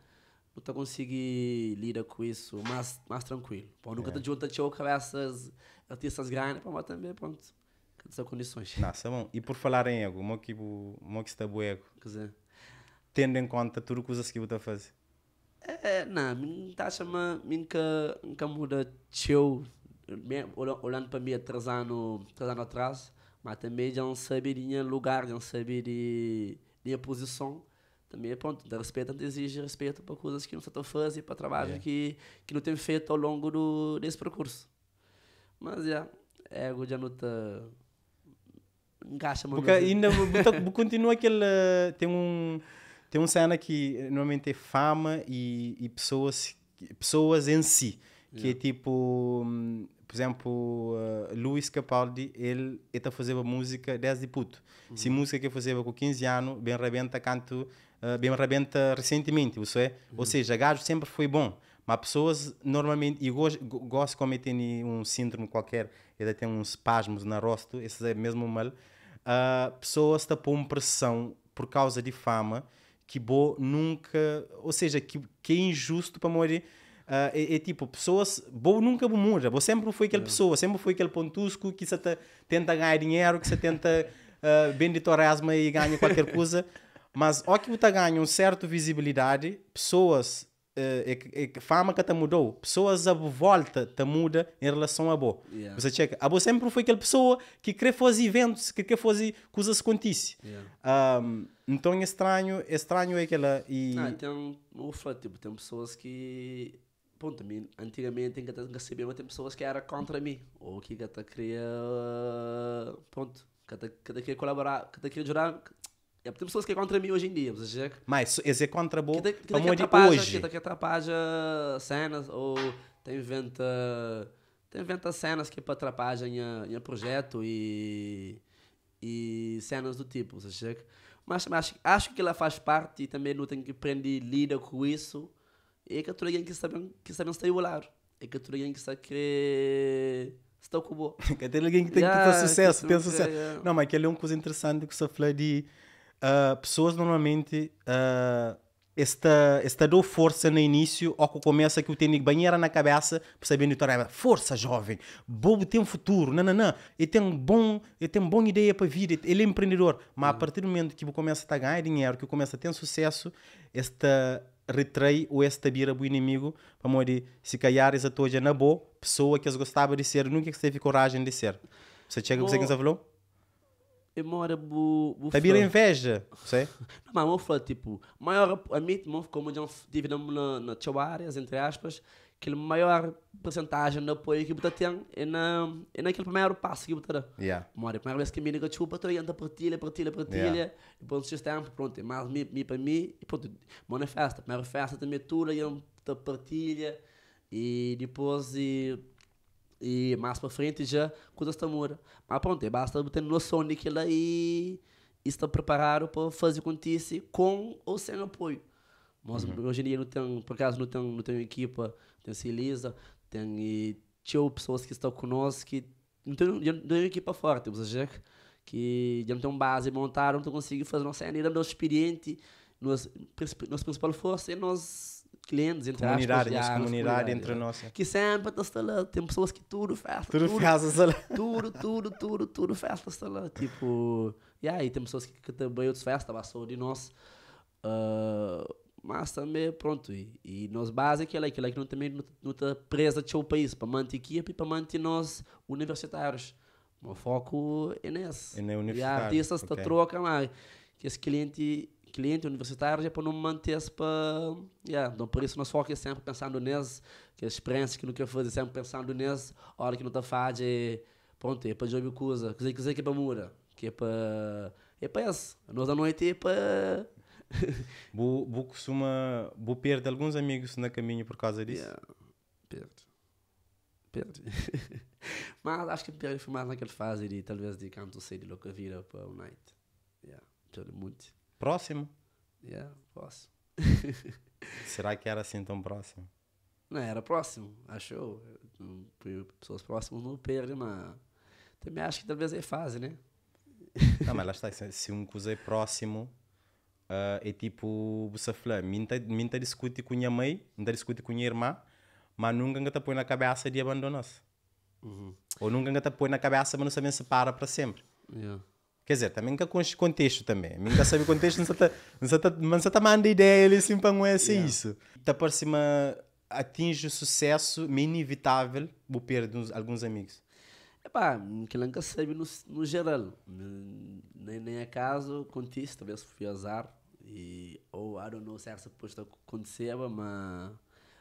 eu consegui lidar com isso mais, mais tranquilo. Pô, nunca yeah. É. te junta te com essas artistas grandes, para mas também, pronto, são condições. Nossa, bom. E por falar em ego, o é meu é que está bom ego. Quer dizer... Tendo em conta tudo o que você está a fazer é, eh, eh, não, min tá chama min que que muda show, olhando para mim três anos, três anos atrás, mas também eh, já não sabia lugar, já não sabia de minha posição. Também, pronto, respeito, exige respeito para coisas que não estou fazendo, para trabalho que, que não tenho feito ao longo do, desse percurso. Mas, é, é, eu já não encaixa-me. Porque ainda continua aquele... Tem um... Tem uma cena que normalmente é fama e, e pessoas, pessoas em si. Que é yeah. é tipo, hum, por exemplo, uh, Luís Capaldi, ele está fazendo música desde puto. Uhum. Se música que eu fazia com 15 anos, bem rebenta, canto, uh, bem rebenta recentemente. Isso é? Uhum. Ou seja, gajo sempre foi bom. Mas pessoas normalmente, e gosto, de cometer um síndrome qualquer, ele tem uns pasmos na rosto, esse é mesmo mal. Uh, pessoas estão com pressão por causa de fama que bo nunca. Ou seja, que, que é injusto para morrer. Uh, é, é, tipo, pessoas. bo nunca bom muda. Bom sempre foi aquela é. pessoa, sempre foi aquele pontusco que se tenta ganhar dinheiro, que se tenta uh, vender torresma e ganha qualquer coisa. Mas, ó que você ganha um certo visibilidade, pessoas é, é, fama que te mudou, pessoas à volta te muda em relação a bo. Yeah. Você checa, a bo sempre foi aquela pessoa que quer fazer eventos, que quer fazer coisas acontecem. Yeah. Um, então é estranho, é estranho aquela e ah, tem o tipo, tem pessoas que ponto, também antigamente que eu sabia, mas tem pessoas que era contra mim ou que até queria ponto, que até queria colaborar, que até queria jurar é porque tem pessoas que é contra mim hoje em dia. Mas, já... mas isso é contra boa. Que, que daqui hoje. Que daqui atrapalha cenas ou tem venta tem venta cenas que atrapalham o projeto e. e cenas do tipo. mas, mas acho que ela faz parte e também não tem que aprender lida com isso. E é que tu alguém que sabe que sabe estar lar É que tu alguém que sabe que está com bom, Que tem alguém que tem yeah, que ter sucesso, que tem sucesso. Yeah. Não, mas aquele é um coisa interessante que você fala de uh, pessoas normalmente uh, esta, esta dou força no início ou que começa que o tenho banheira na cabeça percebendo que então, ah, força jovem bobo tem um futuro não não não ele tem um bom ele tem boa ideia para a vida ele é empreendedor mas a uhum. partir do momento que começa a ganhar dinheiro que começa a ter sucesso esta retrai ou esta bira do inimigo para morrer se calhares a tua na é boa pessoa que as gostava de ser nunca teve coragem de ser você chega o que você falou mora bu, bu Tabira tá inveja, sei? Não, mas eu falo, tipo, maior, a mim, tipo, como já dividimos na, na tchau áreas, entre aspas, que a maior porcentagem de apoio que você tem é, na, é naquele primeiro passo que você dá. Yeah. a primeira vez que me liga, chupa, estou anda, partilha, partilha, partilha, yeah. e pronto o sistema, pronto, é mais mim, para mim, e pronto, manifesta. Primeira festa também, tudo, e partilha, e depois, e e mais pra frente já com o mudando. Mas pronto, é basta ter noção de que e está preparado para fazer acontecer com ou sem apoio. Mas uhum. hoje em dia não tem, por acaso não tem, não tem equipa, tem Silisa, tem tio, pessoas que estão conosco que não tem, não tem equipa forte, ou seja, que já não tem base montada, não consegue fazer nossa ainda, não experiente, nossa, nossa principal força é nós clientes, entre comunidade, aspas. Comunidade, comunidade entre né? nós. É. Que sempre está lá, tem pessoas que tudo festa. Tudo, tudo festa lá. Tudo, tudo, tudo, tudo festa está lá. Tipo, e aí tem pessoas que, também outras festas passou de nós. Ah, mas também, pronto, e, e nos base que é aquela, aquela que não também não está presa de seu país, para manter equipe e para manter nós universitários. O foco é nesse. É E a artista está lá, que esse cliente cliente universitário já para não manter-se para. Yeah. Então, por isso, nós foco sempre pensando nesse, que a experiência que não quer fazer, sempre pensando nesse, a hora que não está fácil é, pronto, é para jogar coisa, coisa que, que é para mura, que é para. É para isso Nós à noite é para. vou, perde costuma. Vou perder alguns amigos na caminho por causa disso? Yeah. Perdo. Mas acho que perdi foi mais naquela fase de talvez de canto sei de louca vira para o night. Yeah. muito. Próximo? Yeah, próximo. Será que era assim tão próximo? Não, era próximo, achou? Pessoas próximas não perdem, mas também acho que talvez é fase, né? Não, mas lá está, se um cozer é próximo, uh, é tipo, você falar minta discute com minha mãe, minta discute com minha irmã, mas nunca te põe na cabeça de abandonar-se. Uhum. Ou nunca te põe na cabeça, mas não sabem se para para sempre. Yeah. Quer dizer, também que com contexto também. nunca sabe o contexto, não se está manda ideia, ele assim para não é assim yeah. isso. Da próxima atinge o sucesso, é inevitável vou perder alguns amigos. é que nunca sabe no, no geral. Nem, nem acaso é contexto, talvez fui azar. E, ou, I don't know, se essa posta acontecer, mas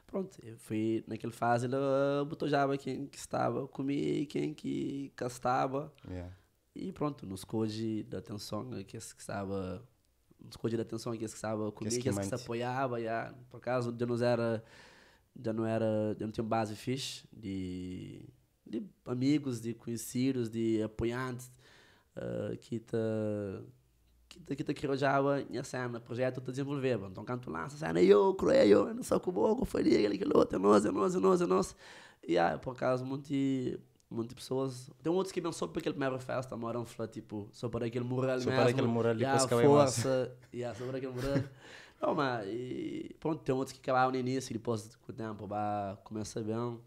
pronto, foi naquela fase, ela botou já quem que estava comigo, quem que, que Yeah. E pronto, nos coge da atenção, que esse que estava. Nos coge da atenção, que esse que estava comigo, que se apoiava. Já, por acaso, eu não era. Já não era. Eu não tinha base fixe de, de amigos, de conhecidos, de apoiantes uh, que te. Que te querojava a cena, projeto te desenvolver. Então, canto lá, essa cena, eu, cruei, eu, não sei o que foi ele, aquele outro, é nós, é nós, é nós, é nós. E aí, por acaso, muito de pessoas. Tem outros que não soube para aquele primeiro é festa, moram lá, tipo, só para aquele mural só mesmo. Só para aquele mural, yeah, depois que é força, yeah, só para aquele mural. não, mas, e, pronto, tem outros que acabaram no início, depois com o tempo, bah, começa bem.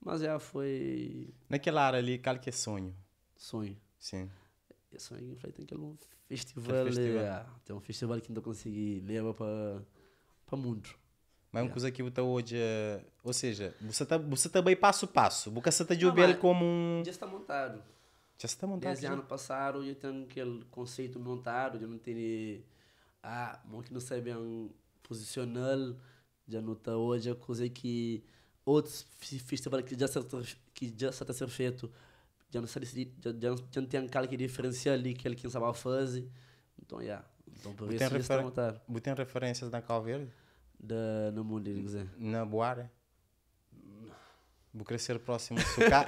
Mas já foi. Naquela área ali, qual que é sonho? Sonho. Sim. É eu sonho, falei, tem aquele festival. Aquele festival. tem um festival que não consegui levar para, para muito. Mas yeah. coisa que eu hoje. Eh, ou seja, você tá você tá bem passo a passo. Você está de Ubel como um. Já está montado. Já está montado. Desde ano passado, eu tenho aquele conceito montado, já não tenho. Ah, muito não um posicional, Já não está hoje, a coisa é que. Outros festivais que já está, que já está sendo feito, já não, sabe, já, já, já não tem aquela que diferencia ali, aquele que não sabe fazer. Então, já. Yeah. Então, por isso, já está montado. Você tem referências na Calverde? da, no mundo Mundi, dizer. Na Boara? Vou crescer próximo a sucar.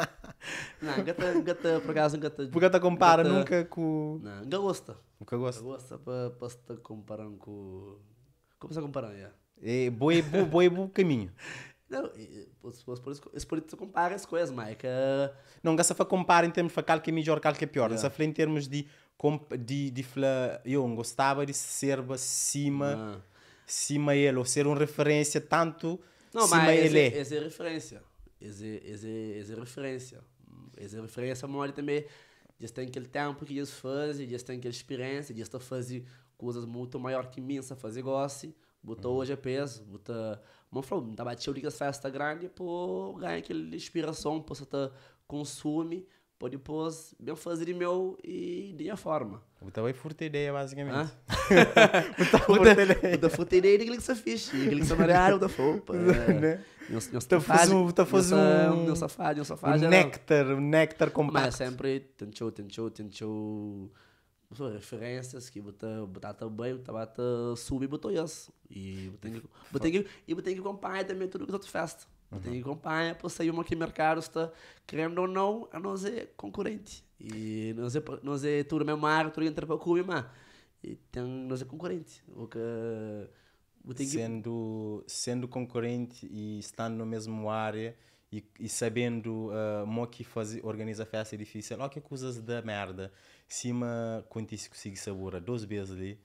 não, gata, gata, por acaso, gata... Porque gata compara gata, nunca com... Não, gata gosta. Nunca gosta. Gosta para estar comparando com... Como se comparar, já É boi, boi, boi, boi caminho. Não, se por isso compara as coisas, mas que... Não, gasta para comparar em termos de que é melhor, que é pior. Gasta yeah. em termos de... de, de, de eu gostava de ser acima... Ah cima ele, ou ser uma referência tanto Não, cima mas ele. Não, é, mas é referência. É referência. É referência, mas também eles tem aquele tempo que eles fazem, eles tem aquela experiência, eles está fazendo coisas muito maior que mim, só fazer gosto. Botou uhum. hoje a peso, botou... Mas falou, tá batendo ligas festa grande, pô, ganha aquela inspiração, pô, você tá consume, pôr depois meu fazer meu e de minha forma. O teu é furtideia, basicamente. O teu furtideia e aquele que se fixe, aquele que se amarear, o da fopa. Então faz um, então faz um, meu safado, meu safado. Um néctar, um néctar é compacto. Mas sempre tentou, tentou, tentou referências que bota bota também bota bota subir botou isso e botei é e e botei que acompanhar também tudo que outro festa Uhum. companhia, pois aí uma que mercado está, querendo ou não, a nós é concorrente. E nós é, nós é tudo mesmo mar, tudo entra para o mas e tem, nós é concorrente. O que, o que... Sendo, sendo concorrente e estando no mesmo área e, e sabendo uh, mo que faz, organiza festa é difícil, olha que coisas da merda. cima me acontece consigo sabor a vezes ali,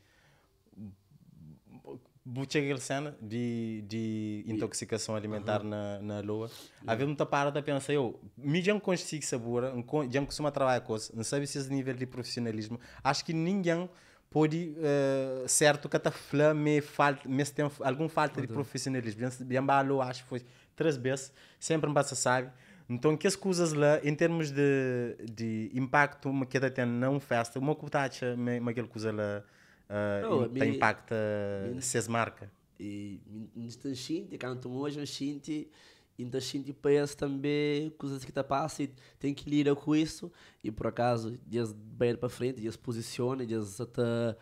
buchegil cena de, de intoxicação alimentar uhum. na, na lua. Yeah. Havia muita parada, pensar, eu, me já consigo saber, já costuma trabalhar com não sabe se esse nível de profissionalismo, acho que ninguém pode, uh, certo, que está me falta, me tem algum falta uhum. de profissionalismo. Bem, bem, acho que foi três vezes, sempre me passa, sabe? Então, que as coisas lá, em termos de, de impacto, uma que tem não festa, uma cotacha, uma aquela coisa lá, uh, impacto impacta min, se marca. E não sinto, cantam hoje, não gente então para penso também coisas que tá passando, tem que lidar com isso, e por acaso, dias bem para frente, dias posiciona, dias até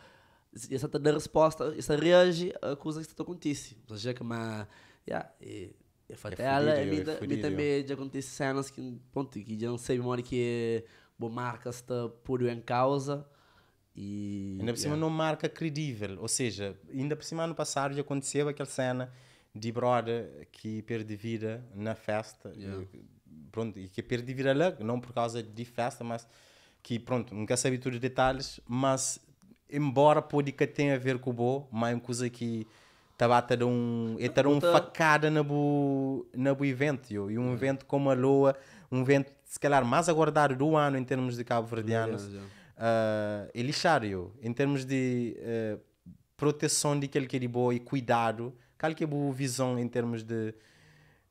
essa tá dando resposta, essa reage a coisa que está acontecendo. Ou seja, que uma, yeah, e, e é ela, e também já acontece cenas que, pronto, que já não sei memória que é boa marca está por em causa. E, ainda por cima yeah. não marca credível. Ou seja, ainda por cima ano passado já aconteceu aquela cena de brother que perde vida na festa. Yeah. E, pronto, e que perde vida lá, não por causa de festa, mas que pronto, nunca sabe todos os detalhes, mas embora pode que tenha a ver com o bo, mas é uma coisa que estava tá a é ter um, ter um facada na bu, na bu evento, e um evento como a Lua, um evento se calhar mais aguardado do ano em termos de cabo-verdianos. Yeah, uh, é lixário. Em termos de uh, proteção de aquele que boa e cuidado, qual que é a boa visão em termos de uh,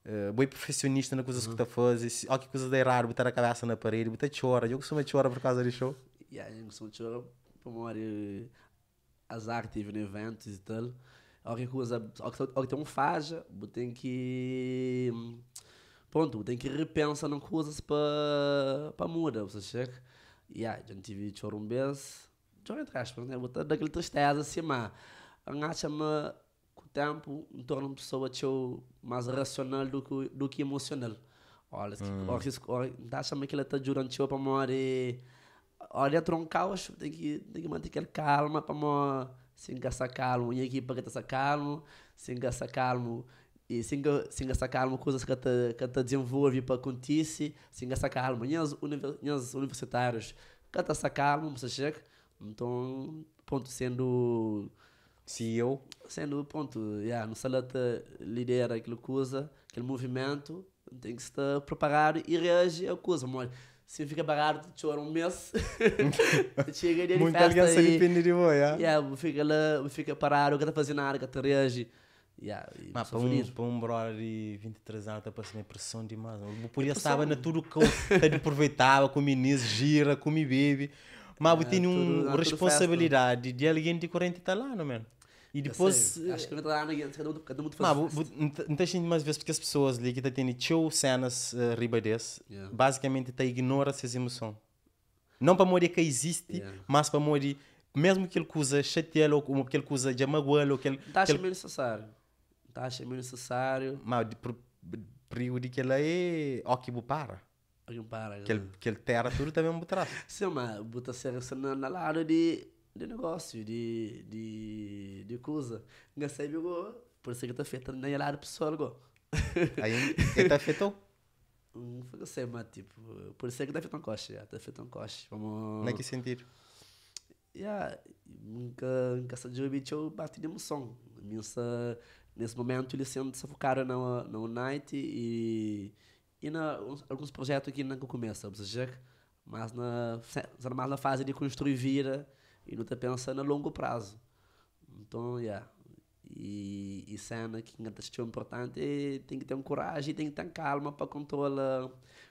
eh, boi profissionista na coisa uhum. Tá que está a fazer, se alguma coisa de errado, botar a cabeça na parede, botar chora. Eu costumo chorar por causa do show. Yeah, eu costumo chorar por uma hora as artes, eventos e tal. que coisa, que tem um faja, tem que. Hum, Pronto, tem que repensar nas coisas para mudar, você chega yeah, a gente tive choro um beijo, choro entre aspas, né? Botar daquele tristeza assim, mas acha-me com o tempo me torna uma pessoa mais racional do que, do que emocional. Olha, hum. acha-me que ele está durante para morrer. Olha, troncar, tem que, tem que manter aquela calma para morrer. Sem gastar calmo, e aqui para está calmo, sem gastar calmo. E singa, singa sacar uma coisa que está que te desenvolve para acontecer, singa sacar uma. Nhas, nhas universitários, que te sacar uma, você chega, então, ponto, sendo. CEO. Sendo, ponto, yeah, não sei lá te lidera aquela coisa, aquele movimento, tem que estar preparado e reagir à coisa, mole se fica barato, chora um mês. Chega dia de Muita festa. Muita aliança e, é de boia. Yeah, fica lá, fica parado, que está fazendo nada, que está reage. Yeah, mas para um, para um brother de 23 anos está passando impressão demais. Eu podia saber na tudo que eu aproveitava, como Inês gira, me bebe. Mas eu é, tenho uma responsabilidade de alguém de 40 estar lá, não é? E depois. Acho que cada um, cada um faz Não tem mais vezes porque as pessoas ali que têm show cenas eh, riba basicamente está ignora essas emoções. Não para morrer que existe, mas para morrer, mesmo que ele usa chateá-lo, ou que ele usa de magoá-lo. Tá, acho necessário. Tá, achei meio necessário. Mas pro período que ela é, que para Ocupar, Que ele, é que ele terra tudo também é um traço. Sim, mas botar se é na, na lado de, de negócio, de, de, de coisa. Não sei, por isso que tá feito na lado pessoal agora. Aí, ele tá feito não hum, foi mas tipo, por isso que deve tá ter um coche, já, deve tá um coche. Vamos. Não é que sentir? Yeah, nunca, nunca se deu bicho, eu bati de emoção. Minha Nesse momento, eles se focaram na, na Unite e, e na alguns projetos aqui não começam, ou seja, mas na, tá mais na fase de construir vira e não está pensando a longo prazo. Então, yeah. E, e cena que está importante tem que ter coragem, tem que ter calma para controlar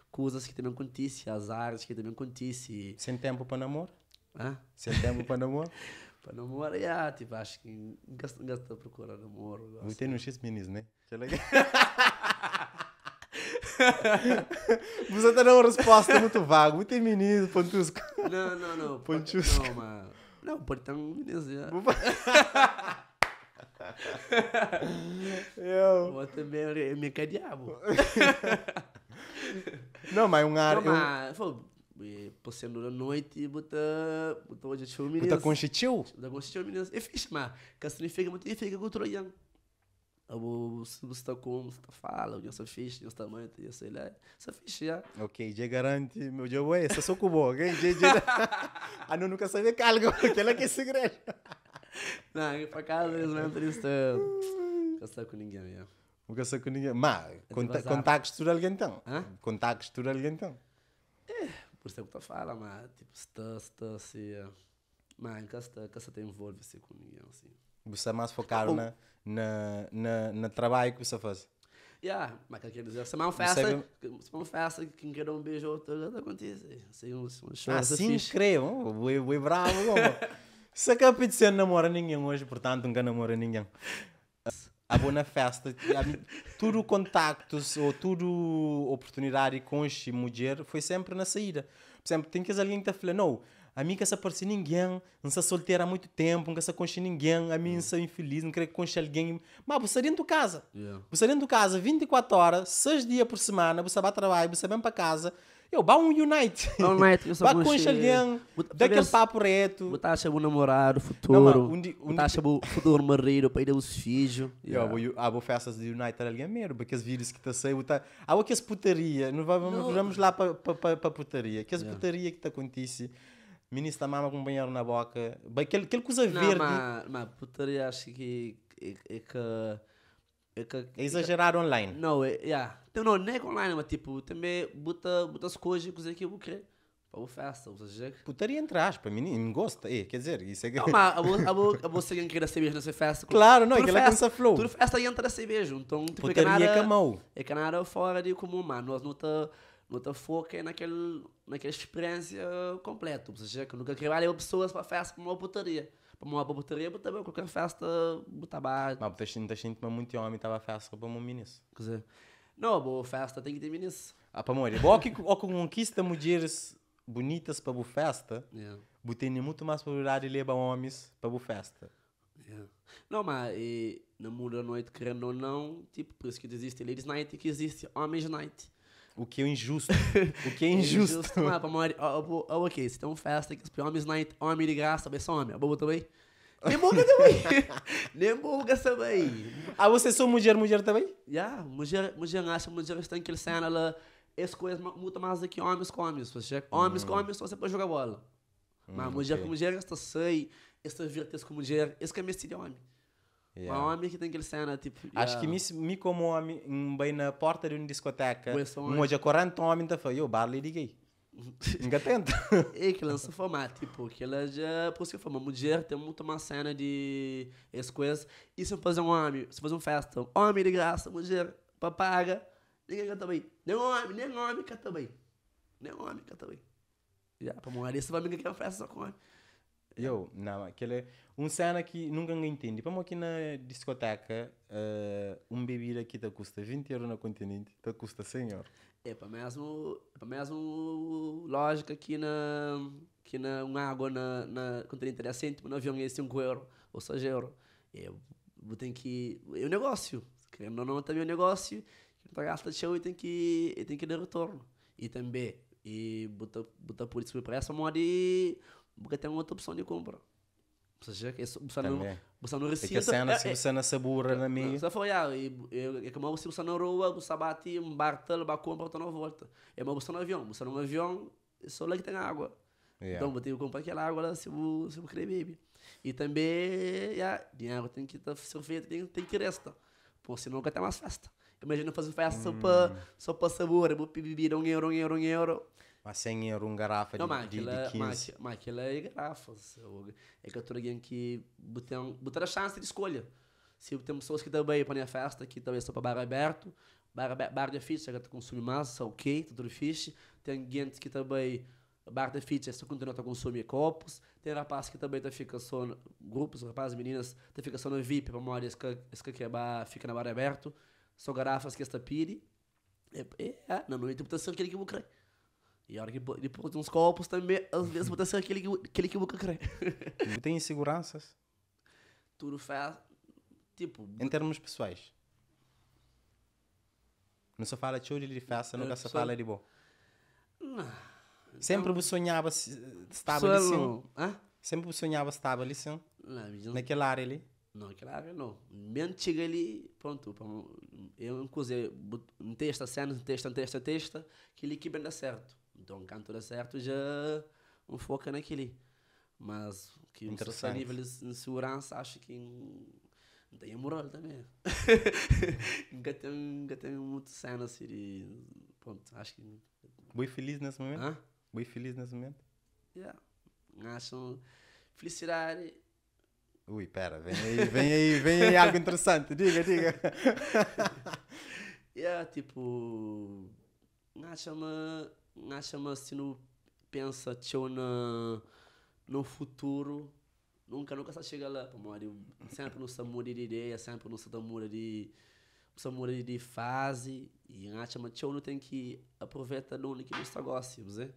coisas que também acontecem, as áreas que também acontecem. Sem tempo para namoro? Hã? Sem tempo para namoro? para namorar, yeah, tipo, acho que gasto, gasto a procurar namoro. Gosto. Muito nos X-Minis, né? Você está uma resposta muito vaga. Muito menino, pontusco. Não, não, não. Pontusco. Não, mas... Não, pode estar um menino, já. Eu... Vou também me cadeavo. Não, mas um ar... Não, mas... Eu... E passando a noite, botar botar hoje show meninas. Bota conchitiu? Bota conchitiu meninas. E fiz, mas, que fica muito, e fica com troian. Você está como, você está fala, é tá eu sou fixe, eu sou tamanho, eu sei lá, sou é fixe, já. Ok, já garante, meu dia, ué, é só sou com bom, ok? Já, já. A não nunca sabia que algo, aquela que é segredo. Não, eu para casa, eles não entrevistam. Nunca com ninguém, já. Nunca sou com ninguém. Mas, contaques tudo alguém então? Hã? Contaques tudo alguém então? É. Por segundo fala, mas tipo, tá, tá, é. está, está, se mas casta, casta se envolve-se com ninguém, assim. Você é mais focado ah, na, na, na, na trabalho que você faz? Yeah, mas quer dizer, se é uma festa, se é uma festa, quem quer um beijo outro, já tá acontece. Assim, um, um show assim, creio, boi oh, bravo, você Se é que a ninguém hoje, portanto, nunca namora ninguém a boa na festa. Tudo contactos ou tudo oportunidade com este mulher foi sempre na saída. Por exemplo, tem que alguém que falar, não, a mim que se aparece é ninguém, não se solteira há muito tempo, não se conche ninguém, a mim não sou infeliz, não quero que conche alguém. Mas você dentro de casa. Yeah. Você dentro de casa 24 horas, 6 dias por semana, você vai trabalhar, você vem para casa. Eu, vá um Unite. Não, Unite, eu sou Vá com enche alguém, daquele papo reto. Botar a o namorado, futuro. Não, undi, a Botar futuro marido, para ir aos filhos. Yeah. Eu, vou ah, vou festas de Unite é mesmo, porque as vídeos que está sei, botar... Há ah, aqueles putaria, não vamos, vamos lá para pa, putaria. que as putaria que está acontece ministro da mama com banheiro na boca, aquele, coisa verde. Mas, mas putaria acho que é que é exagerar online. Não, é. Yeah. Então, não, nem é online, mas tipo, também bota, bota as coisas que que eu vou querer. Para o festa, ou seja. Putaria entre aspas, menino, gosta. É, quer dizer, isso é que. Não, mas a você quem ser cerveja nessa festa. Claro, não, é que se flow. Tudo festa entra cerveja, então. Tipo, é Putaria é camau. É canara fora de comum, mano. Nós não tá. Não tá foca naquela experiência completa. Ou seja, que nunca queria levar pessoas para festa como uma putaria para tipo, uma botar para qualquer festa, botar bar. Não, tens tens uma muito homem, estava festa para um menino. Quer dizer, não, boa festa tem que ter menino. Ah, para morrer. Bom, que conquista mulheres bonitas para a festa, yeah. tem muito mais probabilidade e levar homens para a festa. Yeah. Não, mas e, na muda noite, querendo ou não, tipo, por isso que existe ladies night e que existe homens night. O que é injusto. O que é, é injusto. injusto não é pra maioria. Ó, ó, ó, ok, se tem uma festa que os homens não homem de graça, mas são homem. A bobo também. Nem boga também. Nem boga também. Ah, você sou mulher, mulher também? Já, mulher, mulher acha, mulher em aquele cena lá. Essa coisas muito mais do que homens com homens. Homens com hum. homens só você pode jogar bola. Mas hum, mulher com mulher, esta sei, esta vira com mulher, esse que é mestre de homem. Yeah. Mas que tem aquele cena, tipo... Yeah. Acho que me, me como um homem, um bem na porta de uma discoteca, um hoje a 40 homens, tá falando, eu, barley de gay. ninguém tenta. e que lança fama, tipo, que ela já... Por isso que eu falo, mulher tem muito uma cena de... Essas coisas. E se fazer um homem, se fazer uma festa, homem de graça, mulher, papaga, ninguém canta bem. Nem homem, nem homem canta bem. Nem homem canta bem. Já, pra morrer, esse vai me ganhar festa só com homem. Eu, não, aquele é um cena que nunca entendi. mim aqui na discoteca, uh, um bebida aqui te custa 20 euros no continente, te custa 100 euros. É para mesmo, para mesmo lógica aqui na que na uma água na na continente era cêntimo, no avião é 5 euros ou 6 euros. Eu tenho que é um negócio, que não não também é um negócio, que tu gasta show e tem que tem que dar retorno. E também e botar botar por isso para essa moda porque tem outra opção de compra. Ou seja, é é que você, não, você não recita. a cena, é, você não se aburra na minha. Você foi, ah, é como se você na rua, você bate, um bartel, uma compra, você não volta. É uma você no avião. Você no avião, só lá que tem água. Yeah. Então, vou ter que comprar aquela água lá se eu, querer beber. E também, yeah, dinheiro tem que tá ser feito, tem, tem que restar. Pô, senão eu tenho tá mais festa. Imagina fazer festa hum. só para sabor, vou pedir um euro, um euro, um euro mas sem euros, um garrafa não, de, mas aquilo, de, 15. É- mas, mas aquilo é garrafas. É que eu alguém que botam, botam a chance de escolha. Se tem pessoas que também para a festa, que também são para bar aberto, bar, bar de ficha, que tá consome massa, ok, tá tudo fixe. Tem gente que também bar de fitness, é tu continua a consumir copos. Tem rapazes que também tá fica só grupos, rapazes, meninas, que tá fica só no VIP para morrer, esse que bar, fica na bar aberto. São garrafas que esta pire. É, é, na noite, tem que ser aquele que eu vou crer. E a hora que ele uns copos também, às vezes pode ser aquele, aquele que nunca crê. Tem inseguranças? Tudo faz. Tipo. Em termos pessoais. Não se eh, fala de de festa, nunca se fala de bom. Não. Sempre então, sonhava estável assim. Hã? Sempre sonhava estável assim. Não, naquela área ali. Não, naquela área não. Minha antiga ali, pronto. Eu, inclusive, um texto, cena, um texto, um texto, um texto, que ele que bem dá certo. Então, cantora é certo já um foca é naquele. Mas que um nível de segurança, acho que não tem moral também. nunca tem, muito cena assim de. Pronto, acho que. Boi feliz nesse momento? Hã? Boi feliz nesse momento? Yeah. Acho. Felicidade. Ui, pera, vem aí, vem aí, vem aí algo interessante, diga, diga. é, yeah, tipo. acho me nasce-me assim no. Pensa, tio, na, no futuro. Nunca, nunca só chega lá, amor. Sempre no samurai muda de ideia, sempre no samurai muda de. Não de fase. E nasce-me, tio, não tem que aproveitar do que você gosta, você.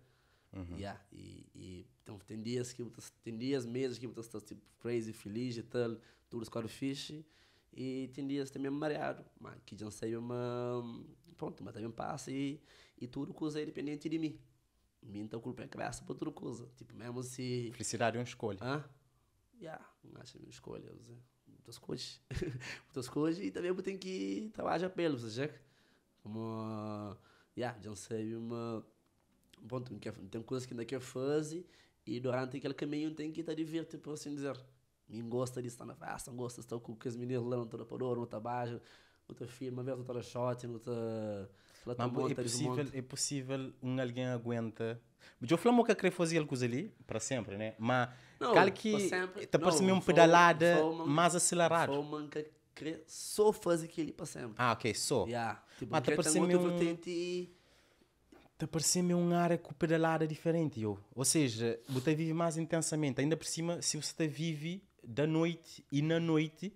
Uhum. Yeah. E, e então, tem dias que tem dias, meses que você está tipo, crazy, feliz e tal, tudo escorre fixe. E tem dias também mareado, mas que já sei uma. Pronto, mas também passa e, e tudo é independente de mim. Minta então culpa é graça para turcosa. Tipo, mesmo se. Felicidade é uma escolha. Hã? Yeah, acho é uma escolha. Muitas coisas. Muitas coisas e também eu tenho que trabalhar pelos, já Como. já já sei uma. Bom, tem coisas que ainda quer fazer e durante aquele caminho tem que estar divertido por assim dizer. Me gosta de estar na festa, gosta de estar com os meninos lá no Torapador, no Tabajo, outra firma, mesmo no shot, no outra é tá possível, é possível um alguém aguenta. Eu falo que eu queria fazer coisa ali para sempre, né? Mas não, que está parecendo um pedalada mais acelerada. Foi que queria só fazer aquilo para sempre. Ah, ok, só. Yeah. Tipo, mas está parecendo um... Está parecendo um área com pedalada diferente, eu. Ou seja, você vive mais intensamente. Ainda por cima, se você vive da noite e na noite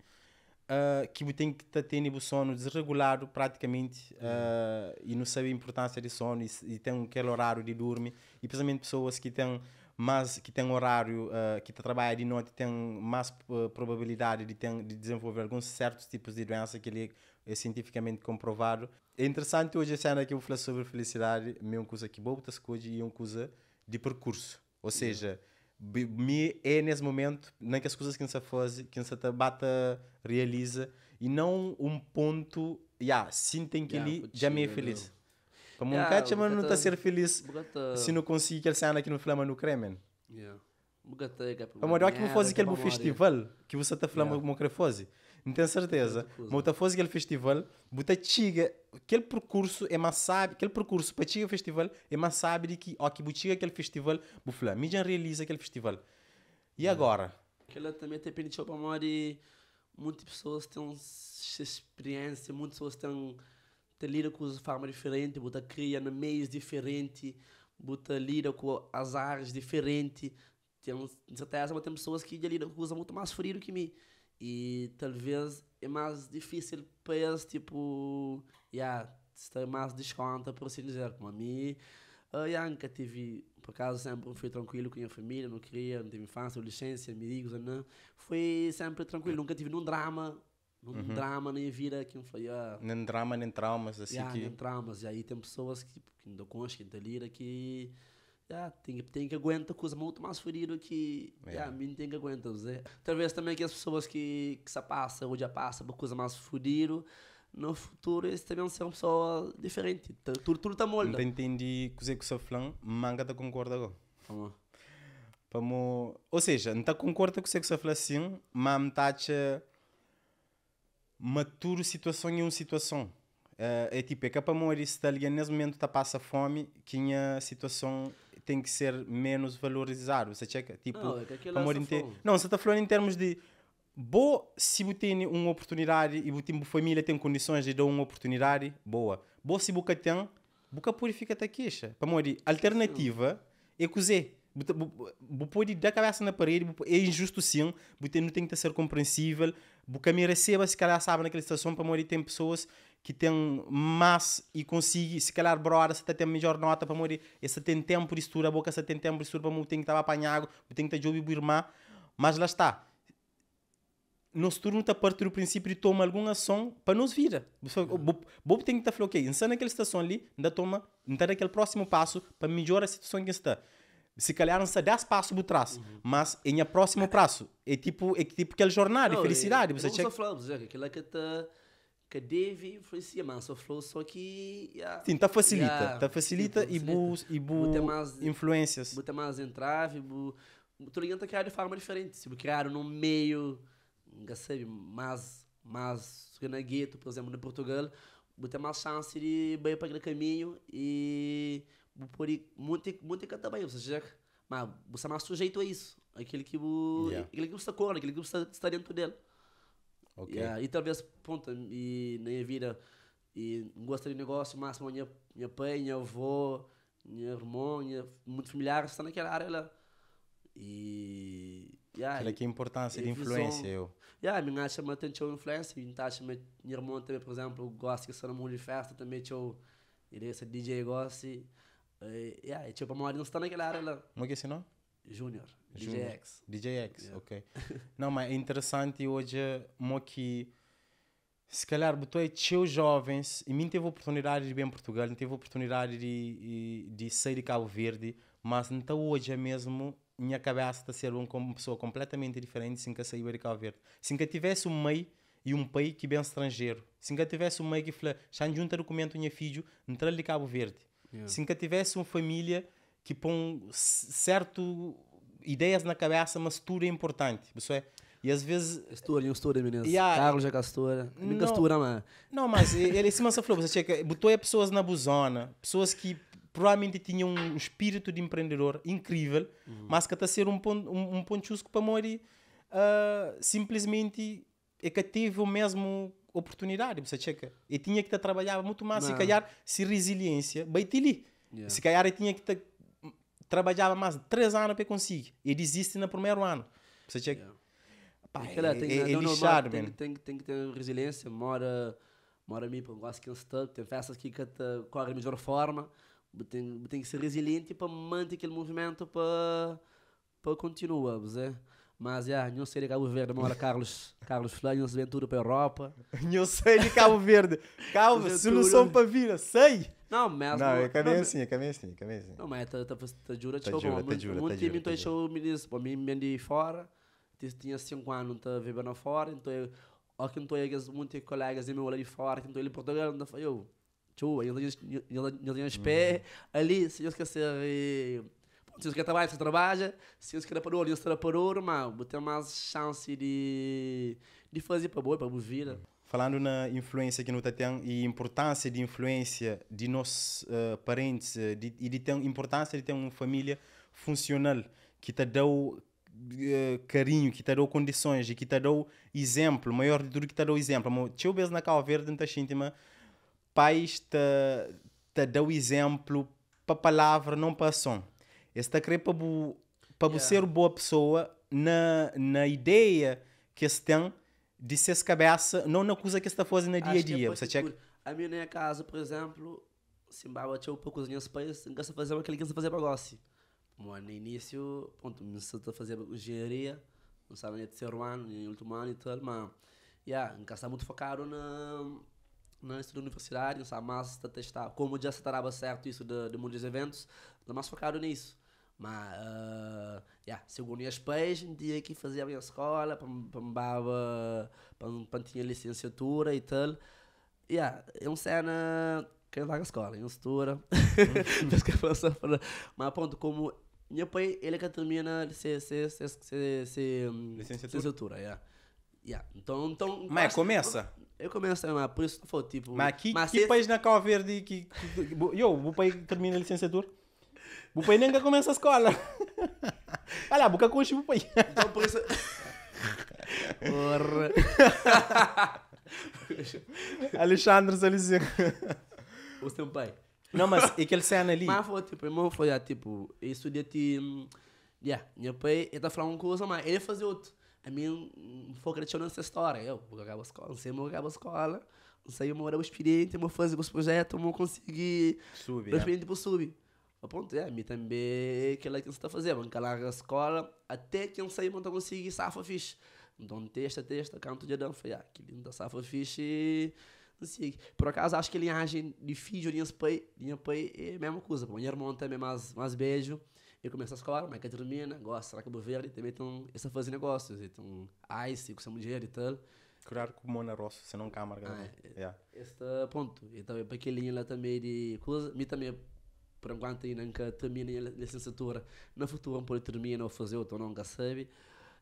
ah, que tem que estar tendo o sono desregulado praticamente uh, e não sabe a importância do sono e, e tem aquele horário de dormir e principalmente pessoas que têm mas que tem horário uh, que trabalha de noite tem mais uh, probabilidade de, ter, de desenvolver alguns certos tipos de doença que ele é cientificamente comprovado. É interessante hoje a cena que eu falei sobre felicidade, é uma coisa que boa outras coisas e é uma coisa de percurso. Ou seja, me é nesse momento nem que as coisas que se fazem que se bata realiza e não um ponto yeah, sentem que yeah, ele já me é feliz para um cacho mano não está a ser feliz bugata... se não conseguir que ele saia aqui no flama no cremen yeah. é que é que me fosse é aquele festival que você está flama yeah. como que não tenho certeza. Mas eu aquele festival, buta chega, aquele percurso é mais sabe, aquele percurso para chegar festival é mais sabe de que, ó, que butiga é aquele festival, bufla, mídia realiza aquele festival. E é. agora? Aquela também tem permitido para mim de muitas pessoas têm experiência, muitas pessoas têm têm lida com as forma diferente, bota cria no meios diferentes, bota lida com as áreas diferentes. Tem certeza, mas tem pessoas que lidam com coisas muito mais frio que mim. E talvez é mais difícil para eles, tipo, yeah, ter mais desconto, por assim dizer. Como a mim, eu nunca tive, por acaso, sempre fui tranquilo com a minha família, não queria, não tive infância, adolescência, amigos, não. Fui sempre tranquilo, nunca tive nenhum drama nenhum uhum. drama nem vira que não foi ah, nem drama nem traumas assim yeah, que nem traumas e aí tem pessoas que, que não que da lira que ah, tem, tem que aguentar coisas muito mais feridos que. É. Ah, mim tem que aguentar, você Talvez também que as pessoas que, que se passam ou já passam por coisa mais fodido, no futuro eles também são pessoas diferentes. Tá, tudo, está tá molda. Não entendi que que o flan, manga tá concorda com. Como? Como... Ou seja, não tá concorda com o que você fala é assim, mas não tá maturo situação em uma situação. Uh, é tipo, é que é para morrer se italiano é nesse momento está passa fome, que a situação tem que ser menos valorizado. Você checa? Tipo, não, é é amor inteiro. Não, você está falando em termos de. Boa, se você tem uma oportunidade e a família tem condições de dar uma oportunidade, boa. Boa, se você tem, você purifica a queixa. Para morrer. Alternativa é cozer. Você pode dar a cabeça na parede, é injusto sim, você não tem que ser compreensível, você me receba se calhar sabe naquela situação, para morrer tem pessoas que tem mais e consegue, se calhar, broar se até tem melhor nota para morrer, e se tem tempo de estudar, a boca se tem tempo de estudar para morrer, tem que estar apanhado, tem que estar jogo irmão. mas lá está. nos turno a partir do princípio de toma alguma ação para nos vira. Bob tem que estar falando, ok, insano naquela situação ali, ainda toma, ainda aquele próximo passo para melhorar a situação que está. Se calhar não se dá espaço para trás, uhum. mas em a próximo prazo. É tipo, é tipo aquele jornal de felicidade. Você não, chega... falando, Zé, aquela que é está que deve influencia assim, mais o flow, só que... Yeah, Sim, tá facilita, yeah, tá facilita, facilita. e bu, e bu mais, influências. Bota mais entrave, bu... Tu ligando a criar de forma diferente, se tipo, criar num meio, não sei, mais, mais, na gueto, por exemplo, no Portugal, bota mais chance de ir para aquele caminho e por muito, muito canta bem, ou seja, mas você é mais sujeito a isso, aquele que bu, yeah. aquele que você acorda, aquele que você está dentro dele. Okay. Yeah, e talvez, ponta, e na minha vida, e gostaria de negócio, máximo, minha, minha pai, minha avó, minha irmã, minha, muito familiar, está naquela área lá. E. Yeah, Aquela que é a importância de influência, eu. Yeah, minha acha uma atenção influência, então minha irmã também, por exemplo, gosta que ser uma mundo de festa, também eu. Ele é DJ gosta. E, yeah, tipo, a maioria não está naquela área lá. Como é que é esse nome? Júnior. DJX. DJX, yeah. ok. Não, mas é interessante hoje mo que se calhar botei seus jovens e mim teve a oportunidade de ir em Portugal, teve a oportunidade de, de, de sair de Cabo Verde, mas então hoje é mesmo minha cabeça está a ser uma pessoa completamente diferente que eu saiu de Cabo Verde. Se eu tivesse um meio e um pai que bem estrangeiro, se eu tivesse um meio que fala, já junta documento minha filho, entrar de Cabo Verde. Yeah. Se eu tivesse uma família que põe certo ideias na cabeça, mas tudo é importante. Isso é. E às vezes. Estoura, estoura, menino. Yeah, Carlos já é castora. É me castura mano. É? Não, mas ele se se falou, você chega, botou pessoas na buzona, pessoas que provavelmente tinham um espírito de empreendedor incrível, uhum. mas que está a ser um ponto, um, um ponto chusco para morrer. Uh, simplesmente é que teve o mesmo oportunidade, você checa. E tinha que trabalhar muito mais, Não. se calhar, se resiliência, baitili. Yeah. Se calhar, tinha que trabalhava mais três anos para conseguir. E desiste no primeiro ano. Você tinha... yeah. É. tem, é, é, é lixado, tem, tem, tem, que ter resiliência, mora, mora mim, para gosto que eu tem festas que correm da melhor forma, tem, tem que ser resiliente para manter aquele movimento para, para continuar, você. Mas já, não sei de Cabo Verde, mora Carlos, Carlos Flávio não se ventura para a Europa. Não sei de Cabo Verde. Calma, solução para vir, sei. Não, mas... Não, é caminho assim, é caminho assim, é caminho assim. Não, mas tá, tá, jura, tá jura, tá jura. Tá tá muito tá time, então, eu me disse, para mim, vendi fora. Tinha 5 anos, tá vivendo fora, então eu... Ó, que estou eu muitos colegas meu lá de fora, que então ele em Portugal, não foi eu. Tchau, eu tinha os pés hum. ali, se eu esquecer... Se você quer trabalhar, você trabalha. Se eles querem parar, eles ouro, mas tem mais chance de, de fazer para boa, para boa vida. Falando na influência que nós temos e importância de influência de nossos uh, eh, parentes eh, de, e de ter importância de ter uma família funcional que te dá uh, eh, carinho, que te dá condições e que te dá exemplo, maior de tudo que te dá exemplo. Mas, eu vejo na Cal Verde, não íntima, pais te, te dão exemplo para palavra, não para som está a querer para para yeah. ser boa pessoa na, na ideia que se tem de ser -se cabeça, não na coisa que está fazendo no dia a é dia. Você checa? A minha casa, por exemplo, Zimbábue tinha um pouco cozinhas país, não gosta fazer aquele que fazer para Mas no início, ponto, me a fazer engenharia, não sabe nem de ser humano, nem último ano e tal mas, yeah, está muito focado na na estudo universidade, não sabe mas está testar como já se estava certo isso de, de muitos eventos, está é mais focado nisso mas, uh, ja, segundo as pais, um dia que fazia a minha escola, pambava, pam, pam, tinha licenciatura e tal. Yeah, é uma cena que eu estava na escola, é em estrutura. Mas que pronto, como meu pai, ele que termina se, se, se, se, se, licenciatura. licenciatura yeah. Yeah. Então, então, mas é, acho, começa? Eu é, começo a por isso foi tipo. Mas que, mas que se... país na cal Verde que. que eu, o pai termina a licenciatura? Bupay nem começa a escola. Olha lá, boca com o Bupay. Então por isso... Porra. Alexandre Salizia. O seu pai. Não, mas ele cena ali. Mas foi tipo, irmão foi a ah, tipo, eu estudei de. Hum, yeah, meu pai, ele tá falando uma coisa, mas ele fazia outra. A mim, hum, foi acreditando nessa história. Eu vou acabar a escola, não sei, vou acabar a escola. Não sei, eu vou morar experiente, eu vou fazer os projetos, eu vou conseguir. subir. Eu é. experiente pro subir ponto é, ah, me também aquela que você é está fazendo, fazer, banca larga a escola, até que quem sai não conseguir safa fixe. Então, testa, testa, canto de dança, ah, que linda safa fixe. Não sei. Por acaso, acho que a linhagem de filho, linha pai, linha pai é a mesma coisa. Minha irmã também mais, mais beijo. Eu começo a escola, mas que termina, gosta da Cabo Verde, também estão essa fase de negócios. Então, ice com seu dinheiro e tal. Curar com Mona Rosso, se não câmara. Né? Ah, é, yeah. É. Este é ponto. Então, é para aquele linha lá também de coisa. Me também por enquanto ainda termina a licenciatura na futuro por termina ou fazer ou não sabe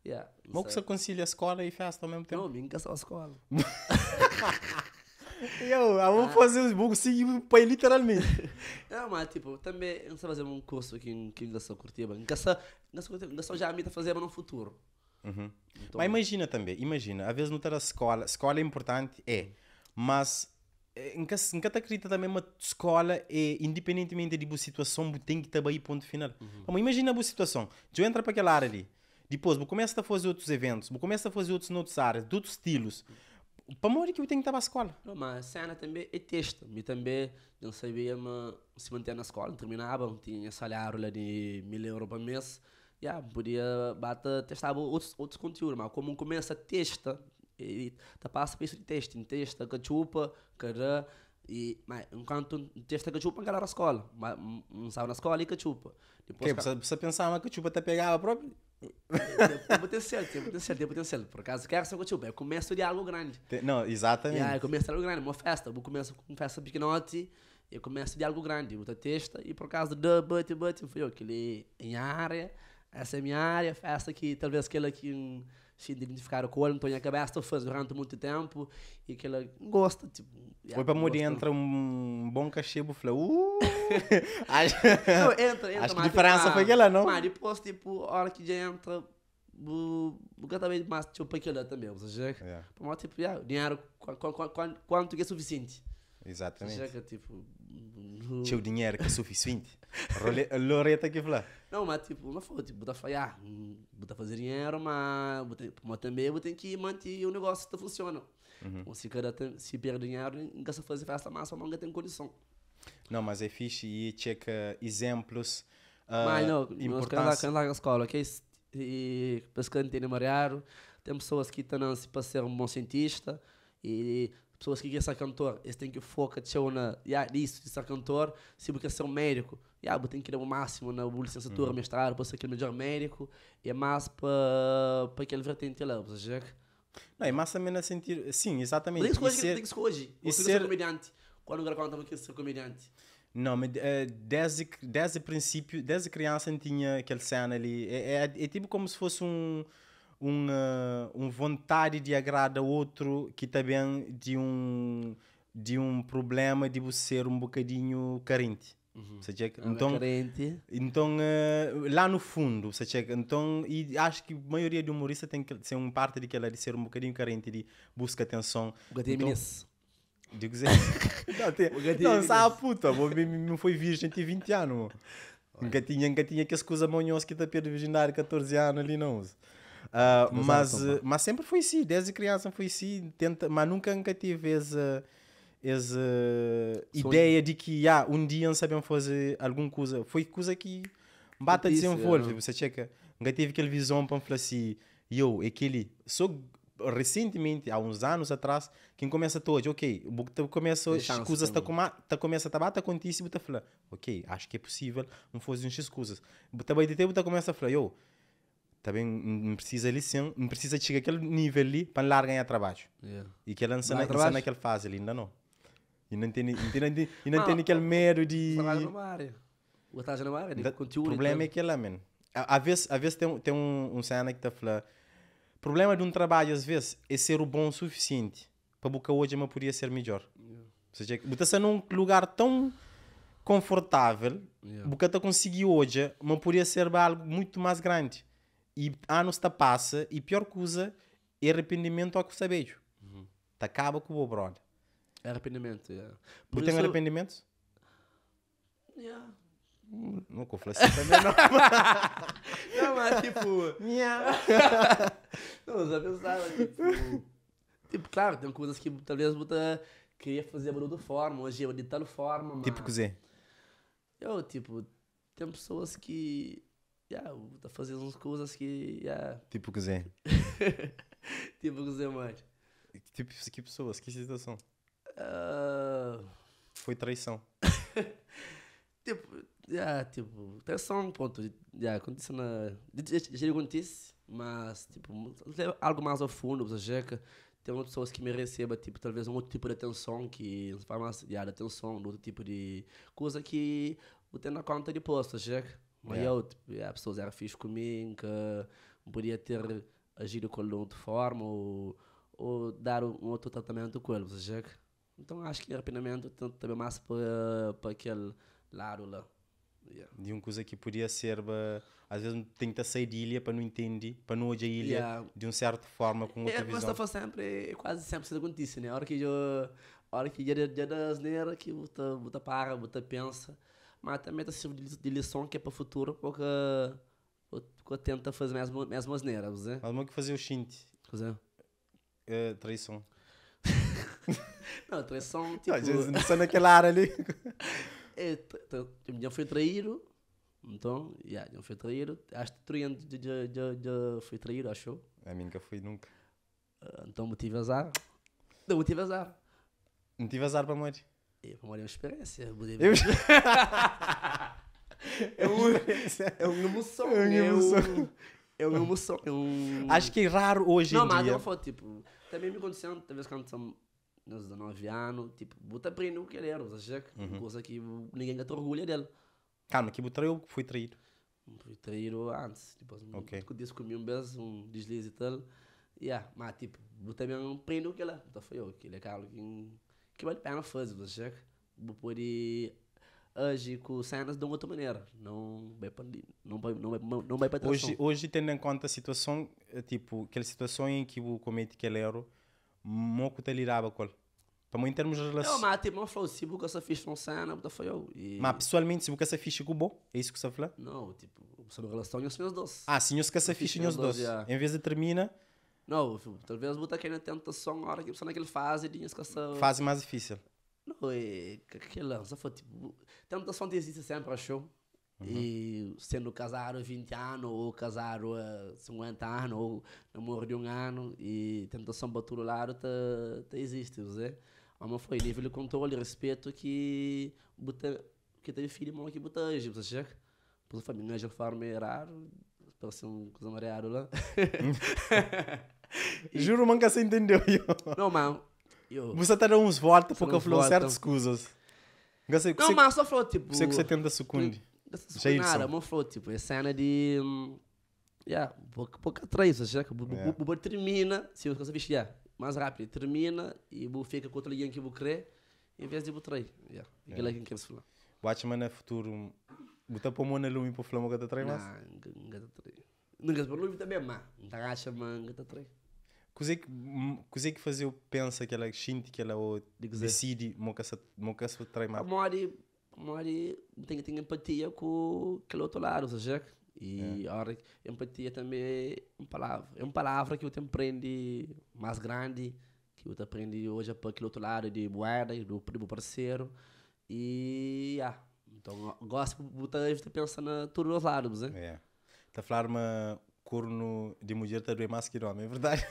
yeah, mas que se é. concilia escola e festa ao mesmo tempo não nunca só escola eu, eu vou ah. fazer os bugos seguir pai literalmente não mas tipo também não sei fazer um curso que em, não só curtia mas nunca só já a mim tá mas no futuro uhum. então, mas imagina também imagina às vezes não ter tá a escola escola é importante é uhum. mas é, em nunca acredita também uma escola e independentemente de boa situação tem que estar aí ponto final uhum. Então, imagina a boa situação eu entro para aquela área ali depois vou começar a fazer outros eventos vou começar a fazer outros noutras áreas de outros estilos para morrer que eu tenho que estar na a escola não, mas a cena também é testa me também não sabia se manter na escola não terminava não tinha salário lá de mil euros por mês yeah, podia bater, testar outros, outros conteúdos, mas como começa a testa, e te passa para isso de teste, em testa, cachupa, cara, e mas enquanto testa cachupa, galera na escola, mas não sabe na escola e cachupa. Depois que precisa, precisa pensar, mas cachupa até pegava próprio. tem potencial, tem potencial, tem potencial. Por acaso, quer ser cachupa, o começo de algo grande. Tem, não, exatamente. é o começo de algo grande, uma festa, eu começo com festa pequenote. Eu começo de algo grande, muita testa, e por causa do but, but, foi eu, aquele em área, essa é minha área, festa que talvez aquele que se identificaram com ele, então tenho a cabeça a fazer durante muito tempo e que ele gosta. Tipo, yeah, Foi para morrer entra um bom eu falei, uh! acho, não, entra, entra, acho que a diferença tipo, foi aquela, não? Mas depois, tipo, a hora que já entra, cada vez mais, tipo, para aquilo também, ou seja, yeah. tipo, yeah, dinheiro, quanto, quanto, quanto é suficiente? Exatamente. Seja, tipo, tinha o dinheiro que é suficiente. Loreta que falar. Não, mas tipo, não foi, tipo, vou falhar, vou fazer dinheiro, mas, mas também vou ter que manter o negócio que funciona. Uhum. Então, se, cada se perde dinheiro, nunca se fazer festa massa, mas não tem condição. Não, mas é fixe e checa exemplos. Uh, mas não, importância. lá na escola, que é pescando tem namorado, tem pessoas que estão para tipo, ser um bom cientista e pessoas que querem ser cantor, eles têm que focar na, yeah, isso, de ser cantor, se quer ser um médico, yeah, tem que ir o máximo na né, licenciatura, uhum. mestrado, para ser aquele melhor médico, e é mais para, para aquele vertente lá, você já Não, é mais também a sentir, sim, exatamente. Tem que escolher, tem que escolher, ou ser comediante, quando então, eu também queria ser comediante. Não, mas eh, desde, desde princípio, desde criança tinha aquele cena ali, é, é, é tipo como se fosse um um eh, um vontade de agradar outro que também de um de um problema de você ser um bocadinho carente. Uhum. Então, carente. então uh, lá no fundo, você chega. Então, e acho que a maioria de humorista tem que ser um parte de que ela é de ser um bocadinho carente, de busca atenção. O é então, Digo dizer, não, não é sabe a puta, não foi virgem, tinha 20 anos. Nunca tinha, nunca tinha que as coisas manhosas que está perto virginário, 14 anos ali não. Uh, mas, mas, então mas sempre foi assim, desde criança foi assim, tenta, mas nunca, nunca tive essa, essa ideia de que ah, um dia sabiam fazer alguma coisa. Foi coisa que bata de desenvolve, tipo, você checa. Nunca tive aquela visão para falar assim, eu, aquele, é só recentemente, há uns anos atrás, quem começa todo, ok, o começa as coisas, tá, com, tá começa a tá bater contigo e você fala, ok, acho que é possível, não fazer umas coisas. Também de tempo, começa a falar, eu, também me precisa sim me precisa chegar aquele nível ali para lá ganhar trabalho. Yeah. E que ela não sabe naquela fase ali, ainda não. E não tem, não tem, e não tem aquele medo de. Trabalho é numa área. O trabalho é numa área, de conteúdo. O problema então. é que ela, man. Às vezes, às vezes tem, tem um, um cena que está falar. O problema de um trabalho, às vezes, é ser o bom o suficiente para buscar hoje, mas podia ser melhor. Yeah. Ou seja, botar-se num lugar tão confortável, yeah. porque tá conseguir hoje, mas podia ser algo muito mais grande e anos-te passa e pior coisa é arrependimento ao que sabes. Uhum. Te acaba com o brother. Arrependimento, yeah. tu isso... tens arrependimento? Yeah. Nunca falei assim também, não. não, mas tipo. Yeah. não, já pensava, tipo. Tipo, claro, tem coisas que talvez muita queria fazer de outra forma, hoje eu de tal forma. Tipo mas... Tipo, cozinha. Eu, tipo, tem pessoas que yeah, tá fazendo umas coisas que. Yeah. Tipo o que Zé. tipo o que Zé mais. Tipo, que pessoas, que situação? Uh... Foi traição. tipo, yeah, tipo, traição, é ponto. Yeah, aconteceu na. Já acontece, mas, tipo, algo mais ao fundo, você checa. Tem outras pessoas que me recebam, tipo, talvez um outro tipo de atenção que. Não fala mais yeah, de atenção, outro tipo de coisa que eu tenho na conta de posta, checa. Mas yeah. eu, tipo, a pessoas eram fixe comigo, que podia ter agido com ele de outra forma ou, ou dar um outro tratamento com ele, você Então acho que arrependimento também massa para, para aquele lado lá. Yeah. De uma coisa que podia ser, às vezes tenta sair de ilha para não entender, para não olhar a ilha yeah. de uma certa forma com outra é, visão. Mas foi sempre, é quase sempre isso acontece, né? A hora que eu, a hora que eu que eu, a hora que você para, você pensa, mas também está servindo de lição que é para o futuro, porque eu tento fazer as mesmas asneiras, né? Mas que fazer o shint? Fazer? É, traição. não, traição, tipo... Não, só naquela área ali. é, já foi traído, então, yeah, já foi traído. Acho que traído, já, já, já foi traído, achou? A mim nunca fui, nunca. Ah, então, motivo azar. Não, motivo azar. Motivo azar para morrer. Eu morei é uma experiência. Eu mudei eu... eu, eu amo som. Eu amo som. Eu amo som. Acho que é raro hoje não, em dia. Não, mas não foi, tipo... Também me aconteceu, talvez quando são nos 19 anos, tipo, bota aprende o que ele era, seja, uhum. coisa que ninguém gata orgulho é dele. Calma, que botou eu fui traído. Fui traído antes, tipo, assim, okay. um, disse comi um beijo, um deslize e tal. Yeah, mas tipo, botar também aprende o que ele era. É. Então foi eu, que ele é Carlos que que Kimball pena fazer, você por hoje com cenas de uma outra maneira. Não vai para não vai, não vai, não vai para hoje, hoje, tendo em conta a situação, eh, tipo, aquela situação em que o comete aquele erro, moco te lirava qual? Para em termos de relação. Não, mas tipo, não falou, se você fez com cena, você foi eu. E... Mas pessoalmente, se você fez com bom, é isso que você tá falou? Não, tipo, sobre relação, nós os dois. Ah, sim, nós que você fez os dois. Em vez de termina, não, talvez muita querendo tentar só uma hora que só naquela fase de escassão. Fase mais difícil. Não, é que lança foi tipo. Tentação existe sempre, achou? Uhum. E sendo casado há 20 anos, ou casado há 50 anos, ou namoro de um ano, e tentação para todo lado tá, tá existe, você. Mas foi nível de controle, respeito que buta, que teve filho, mão que buta hoje, você checa? Por família, já forma raro, parece um coisa mareado lá. Juro, manca se entendeu. Não, mano. Eu... Você está dando uns votos porque falou certas coisas. Não, sei, não mas só falou tipo. Sei que você tenta secunde. Hum, nada, mas falou tipo, é cena de. Yeah, pouco, pouco atrás, já. que o bobo é. termina, se você consegue vestir, mais rápido, termina e o fica com outro alguém que vou crer, em vez de vou trair. Yeah, aquilo é que eu quero falar. Watchman é futuro. Bota hum, para o mundo Lumi para o Flamengo que está atrás, mais? Não, tá não, tá não. Não não. Não, não. também não. Não, Não não. Não, mano, Não, não. Não Così che, que faz eu pensar que ela gente que ela decide moca se trai mal. Mori, mori, tem, tem empatia com aquele outro lado, seja e eh. é. ora, empatia também é uma palavra, é uma palavra que eu te aprendi mais grande, que eu te aprendi hoje para aquele outro lado de moeda, do primo parceiro e ah, então gosto de botar gente pensar em todos os lados, né? É. falar tá falando corno de mulher está a mais que homem, é verdade?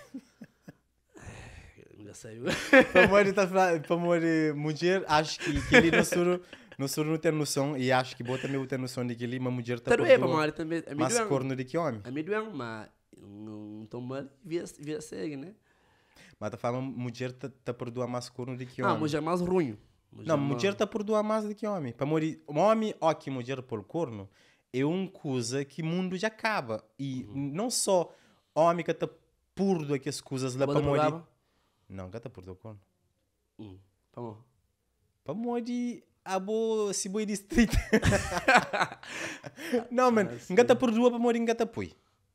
Ainda sei. para mulher, tá, para mulher, eh, mulher, acho que, que ele não suru, no sur não tem noção e acho que boa também tem noção de que ele uma mulher está tá a mais corno de que homem. A mim doer, mas não estou mal, via, via segue, né? Mas tá falando mulher tá, tá perdoa mais corno de que ah, homem. Ah, mulher mais ruim. Mulher não, mulher tá perdoa mais do que homem. Para mulher, homem, ok, mulher por corno é um coisa que mundo já acaba. E uhum. não só homem que está purdo aqui as coisas lá para morrer. Não, que está purdo é com. Hum. Tá para morrer. A boa se boi distrito. não, mano. Engata por duas para morrer, engata pui.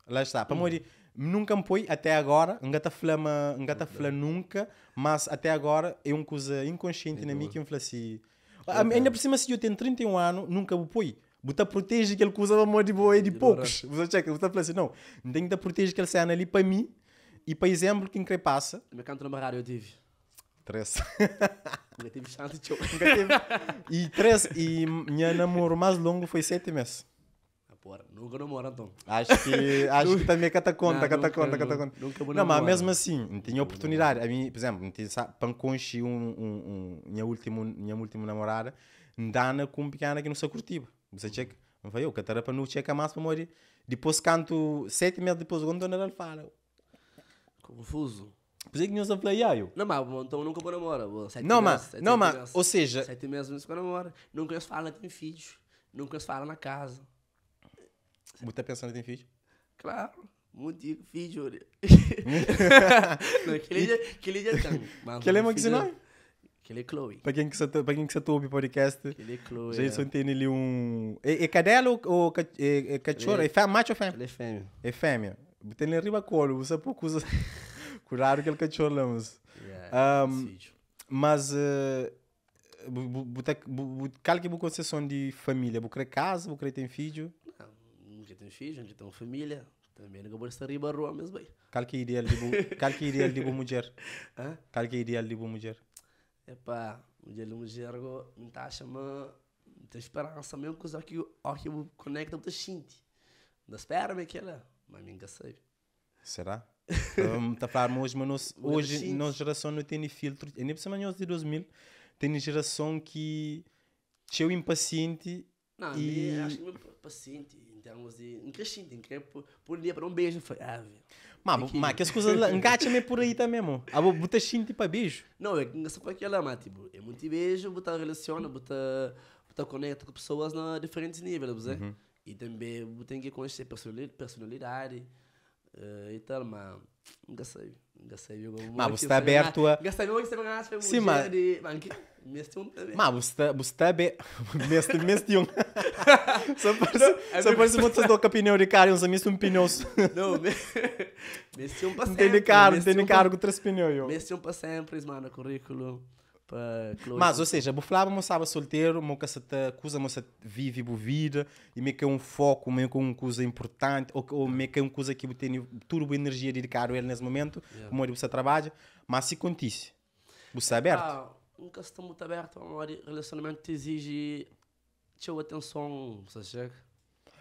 Lá está. Para hum. morrer. Nunca me põe até agora. Engata flama, engata flama nunca. Mas até agora é uma coisa inconsciente é na mim que me falei assim. É ainda por cima, se eu tenho 31 anos, nunca me põe você protege que ele usava mó de boa e de poucos. Você checa, você fala assim, não, não tem que proteger que ele cena ali para mim e para exemplo quem quer passa. É é Me canto na rádio eu tive. Três. Nunca tive chance de E três, e minha namoro mais longo foi sete meses. Ah, nunca namoro, então. Acho que, acho que também é cata conta, cata conta, cata conta. Nunca vou Não, mas mesmo assim, não tinha oportunidade. A mim, por exemplo, não tinha panconchi um, um, um, minha, última minha última namorada, dana com um pequena que não se curtiva. Você chega, vai eu, que era para não checar mais para morrer. Depois canto, sete meses depois, quando o Nadal fala. Confuso. Por isso que não se aplaiar, eu. Não, mas então nunca vou namorar Não, mas, não, mas, ou seja... Sete meses nunca para namorar Nunca se fala tem filhos. Nunca se fala na casa. Você está pensando em tem filho? Claro. Muito filho. Naquele dia, aquele dia... Aquele é que se não é Chloe. Para quem que tá, para quem que se tá ouve o podcast. é Chloe. Já só tem ali um. é e é cadela ou é, é, cachorro? É, é macho ou fêmea? Ele é fêmea. É fêmea. Tem ele riba colo, você é pouco usa. Curar aquele cachorro lá, mas. Yeah, um, mas. Uh, que é a concessão de família? Você quer casa? Você quer ter filho? Não, não quer ter filho, eu quer ter família. Também não gosto de riba rua, mas bem. é o ideal de uma mulher? Cal que ideal de uma mulher? Epá, o Jelo Mujergo me está a chamar, tem esperança mesmo, coisa que o conecta muito gente. Não espera, é é? me que ela, mas nunca sabe. Será? Vamos hum, tá a falar, hoje, mas hoje, nossa geração não tem filtro, é nem por anos de 2000, tem geração que cheio impaciente. Não, e... acho que meu paciente, em termos de. Não crescente, por dia para um beijo, foi. Ah, mas mas que as coisas engacha me por aí também, mo. A bo buta shinti para beijo. Não, é só para aquela, ma, tipo, é muito beijo, buta relaciona, buta bota conecta com pessoas na diferentes níveis, né? Uhum. E também buta tem que conhecer personalidade, personalidade uh, e tal, mas nunca sei. Ma busta bertua. Gasta mio gasta mga sa si ma di mas. Mestium tabi. Ma busta busta be mesti mestium. Só para é só para se você toca pneu de carro, usa mesmo um pneu. Não, um para sempre. Tem de carro, tem de carro com três pneus. um para sempre, mano, currículo. Mas, ou seja, buflava mo estava solteiro, mo que se te cusa mo vive bo vida, e meio que é um foco, meio que é uma coisa importante, ou, ou meio que é uma coisa que eu tenho turbo energia dedicada a ele nesse momento, yeah. como você trabalha, mas se contisse, você é aberto? Ah, nunca se está muito aberto, amor, relacionamento te exige teu atenção, você chega?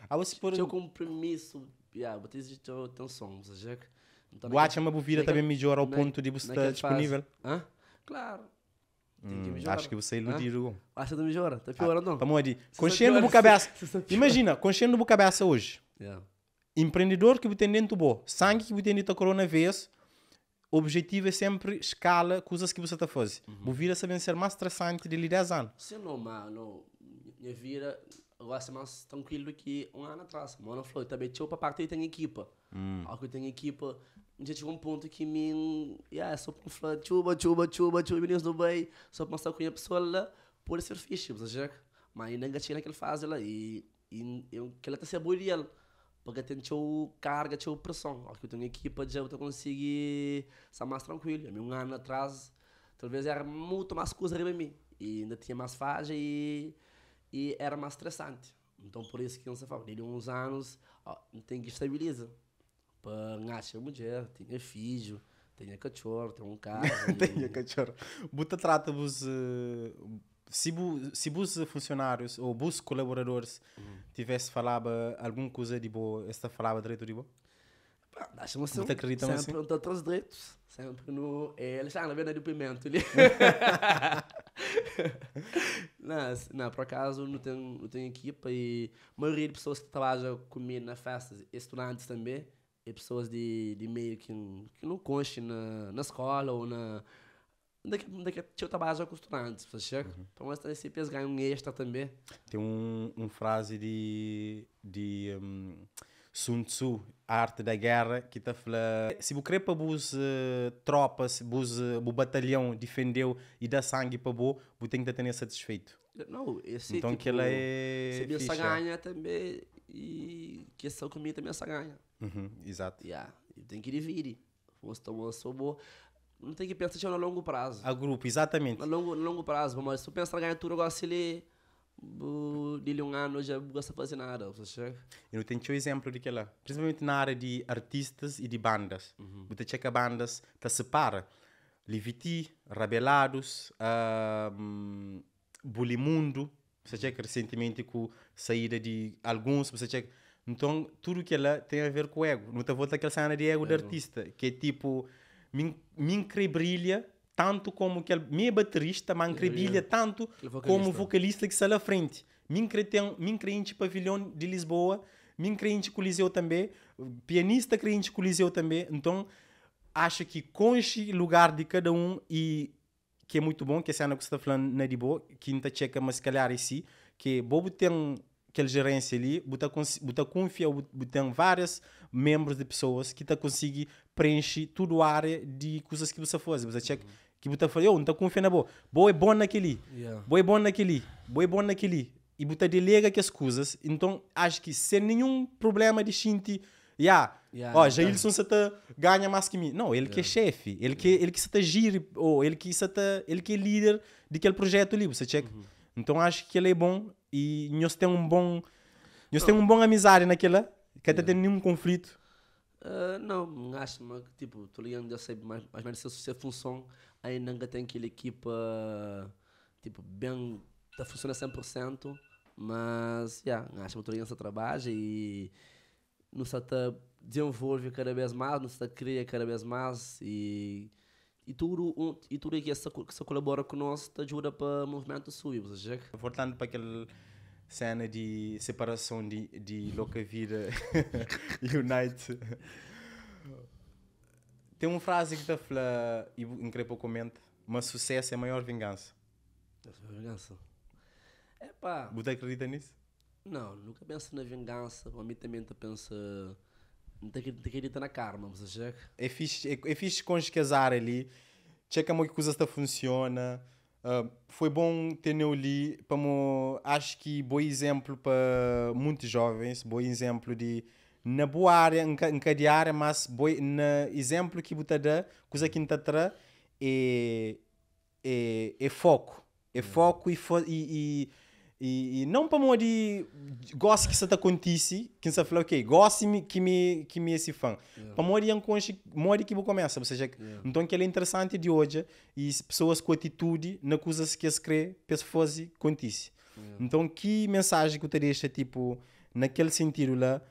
Ah, você por... Teu compromisso, yeah, te exige teu atenção, você chega? Então, Boate é uma bovida também melhor ao ponto de você estar disponível? Hã? Claro hum, acho que você iludiu. Ah? Acho que me Tá piorando, ah, não. Vamos ali. Tá conchendo o cabeça. Tá Imagina, conchendo o cabeça hoje. Yeah. É. Empreendedor que tem dentro do sangue que tem dentro da corona o objetivo é sempre escala coisas que você está fazendo. Uhum. O vira sabe ser mais traçante de 10 anos. Se não, mano, minha vida gosta mais tranquilo do que um ano atrás. Mano, falou, também tinha para parte tem equipa. Mm. Hum. Ao que eu tenho equipa. Já chegou um ponto que me. Yeah, só para falar tchuba, tchuba, tchuba, tchuba, meninos do bem. Só para mostrar com a pessoa lá. Pode ser fixe, mas já. Mas ainda tinha naquela fase lá. E. E eu que ela está se aborrendo. Porque tem tchau carga, tchau pressão. Ao que eu tenho equipa, já eu ser Estar mais tranquilo. um ano atrás, talvez era muito mais coisa para mim. E ainda tinha mais fase e. E era mais estressante. Então por isso que não se fala. Desde uns anos, ó, tem que estabilizar pan, nasce mulher, tinha filho, tinha cachorro, tinha um carro. tinha cachorro. Buta trata-vos. Eh, se, busse funcionários ou busse colaboradores uhum. tivesse falava alguma coisa de boa, esta falava direito de boa? acho que sempre, acreditam sempre assim? Sempre um todos direitos. Sempre no... Eh, ele está ah, na venda de pimento ali. não, não, por acaso não tenho, não tenho equipa e a maioria de pessoas que trabalham comigo na festa, estudantes também, e pessoas de, de meio que, que não conste na, na escola ou na. Daqui, é daqui é tinha o trabalho já é costurante, você chega? Uhum. Então, essa ganha um extra também. Tem um, um frase de, de um, Sun Tzu, arte da guerra, que está falando: se você quer para bus eh, tropas, se eh, o batalhão defendeu e dá sangue para você, você tem que tá estar satisfeito. Não, esse Então, tipo, que ela é. Se a ganha também, e que essa comida também essa ganha. Uhum, exato. Yeah. tem que ir e vir. Você tomou, tá somou. Não tem que pensar tipo, no longo prazo. A grupo, exatamente. no longo, no longo prazo, mas se tu pensar ganhar tudo agora, se ele. De um ano já não gosta de fazer nada. Eu tenho um exemplo de que lá, principalmente na área de artistas e de bandas. Uhum. Você checa bandas, tá separa. Liviti, Rabelados, um, Bulimundo. Você checa recentemente com saída de alguns. Você checa então, tudo que ela é tem a ver com o ego. Não te volta aquela cena de ego, ego. artista, que é tipo, me, me increbrilha tanto como que me é baterista, me increbrilha é, tanto vocalista. como vocalista que sai à frente. Me incrente pavilhão de Lisboa, me incrente coliseu também, pianista crente coliseu também. Então, acho que conche lugar de cada um e que é muito bom, que a cena que você está falando na de boa, que não checa, mas se calhar em si, que bobo tem que ele gerencia ali, botar botar confia, botar várias membros de pessoas que tá consegue preencher tudo a área de coisas que você faz. Você check que botar fala, eu não tá confia na boa. Boa é bom naquele, yeah. boa é bom naquele, boa é bom naquele. E botar delega que as coisas. Então, acho que sem nenhum problema de xinti, yeah, yeah, ó, Jailson você tá ganha mais que mim. Não, ele yeah. que é chefe, ele que ele que você tá gire, ou ele que você tá, ele que é líder de aquele projeto ali, você check. Uhum. Então acho que ele é bom e nós tem um bom nós tem um bom amizade naquela, que até tem nenhum conflito. Uh, não, acho que tipo, tu ligando já sei, mas mas menos você função ainda tem aquela equipa tipo bem tá funcionando 100%, mas yeah, acho que tu ligando trabalha e não se tá, desenvolve cada vez mais, não se tá, cria cada vez mais e e tudo, um, e tudo aqui que se, se colabora conosco te ajuda para o movimento sul, você Voltando para aquele cena de separação de, de Louca Vida Unite. Tem uma frase que está fala e incrível comenta, mas sucesso é maior vingança. É vingança. é pá Você acredita nisso? Não, nunca penso na vingança, para mim também pensa Daquele na karma mas você chega. É fixe, é, é fixe com casar ali. Checa é que coisa está funciona. Uh, foi bom ter eu ali para acho que bom exemplo para muitos jovens, bom exemplo de na boa área, em cada área, mas boi, na exemplo que botada, coisa que não tra é, é, é foco, é hum. foco e, fo, e, e e, e não para morrer gosto que isso está acontece, que se fala, ok, gosto que me, que me esse fã. Yeah. Para morrer em é concha, morrer é que vou começa. Ou seja, yeah. então que é interessante de hoje e pessoas com atitude, na se que se crê, pessoas acontece. Yeah. Então, que mensagem que eu te deixa, tipo, naquele sentido lá,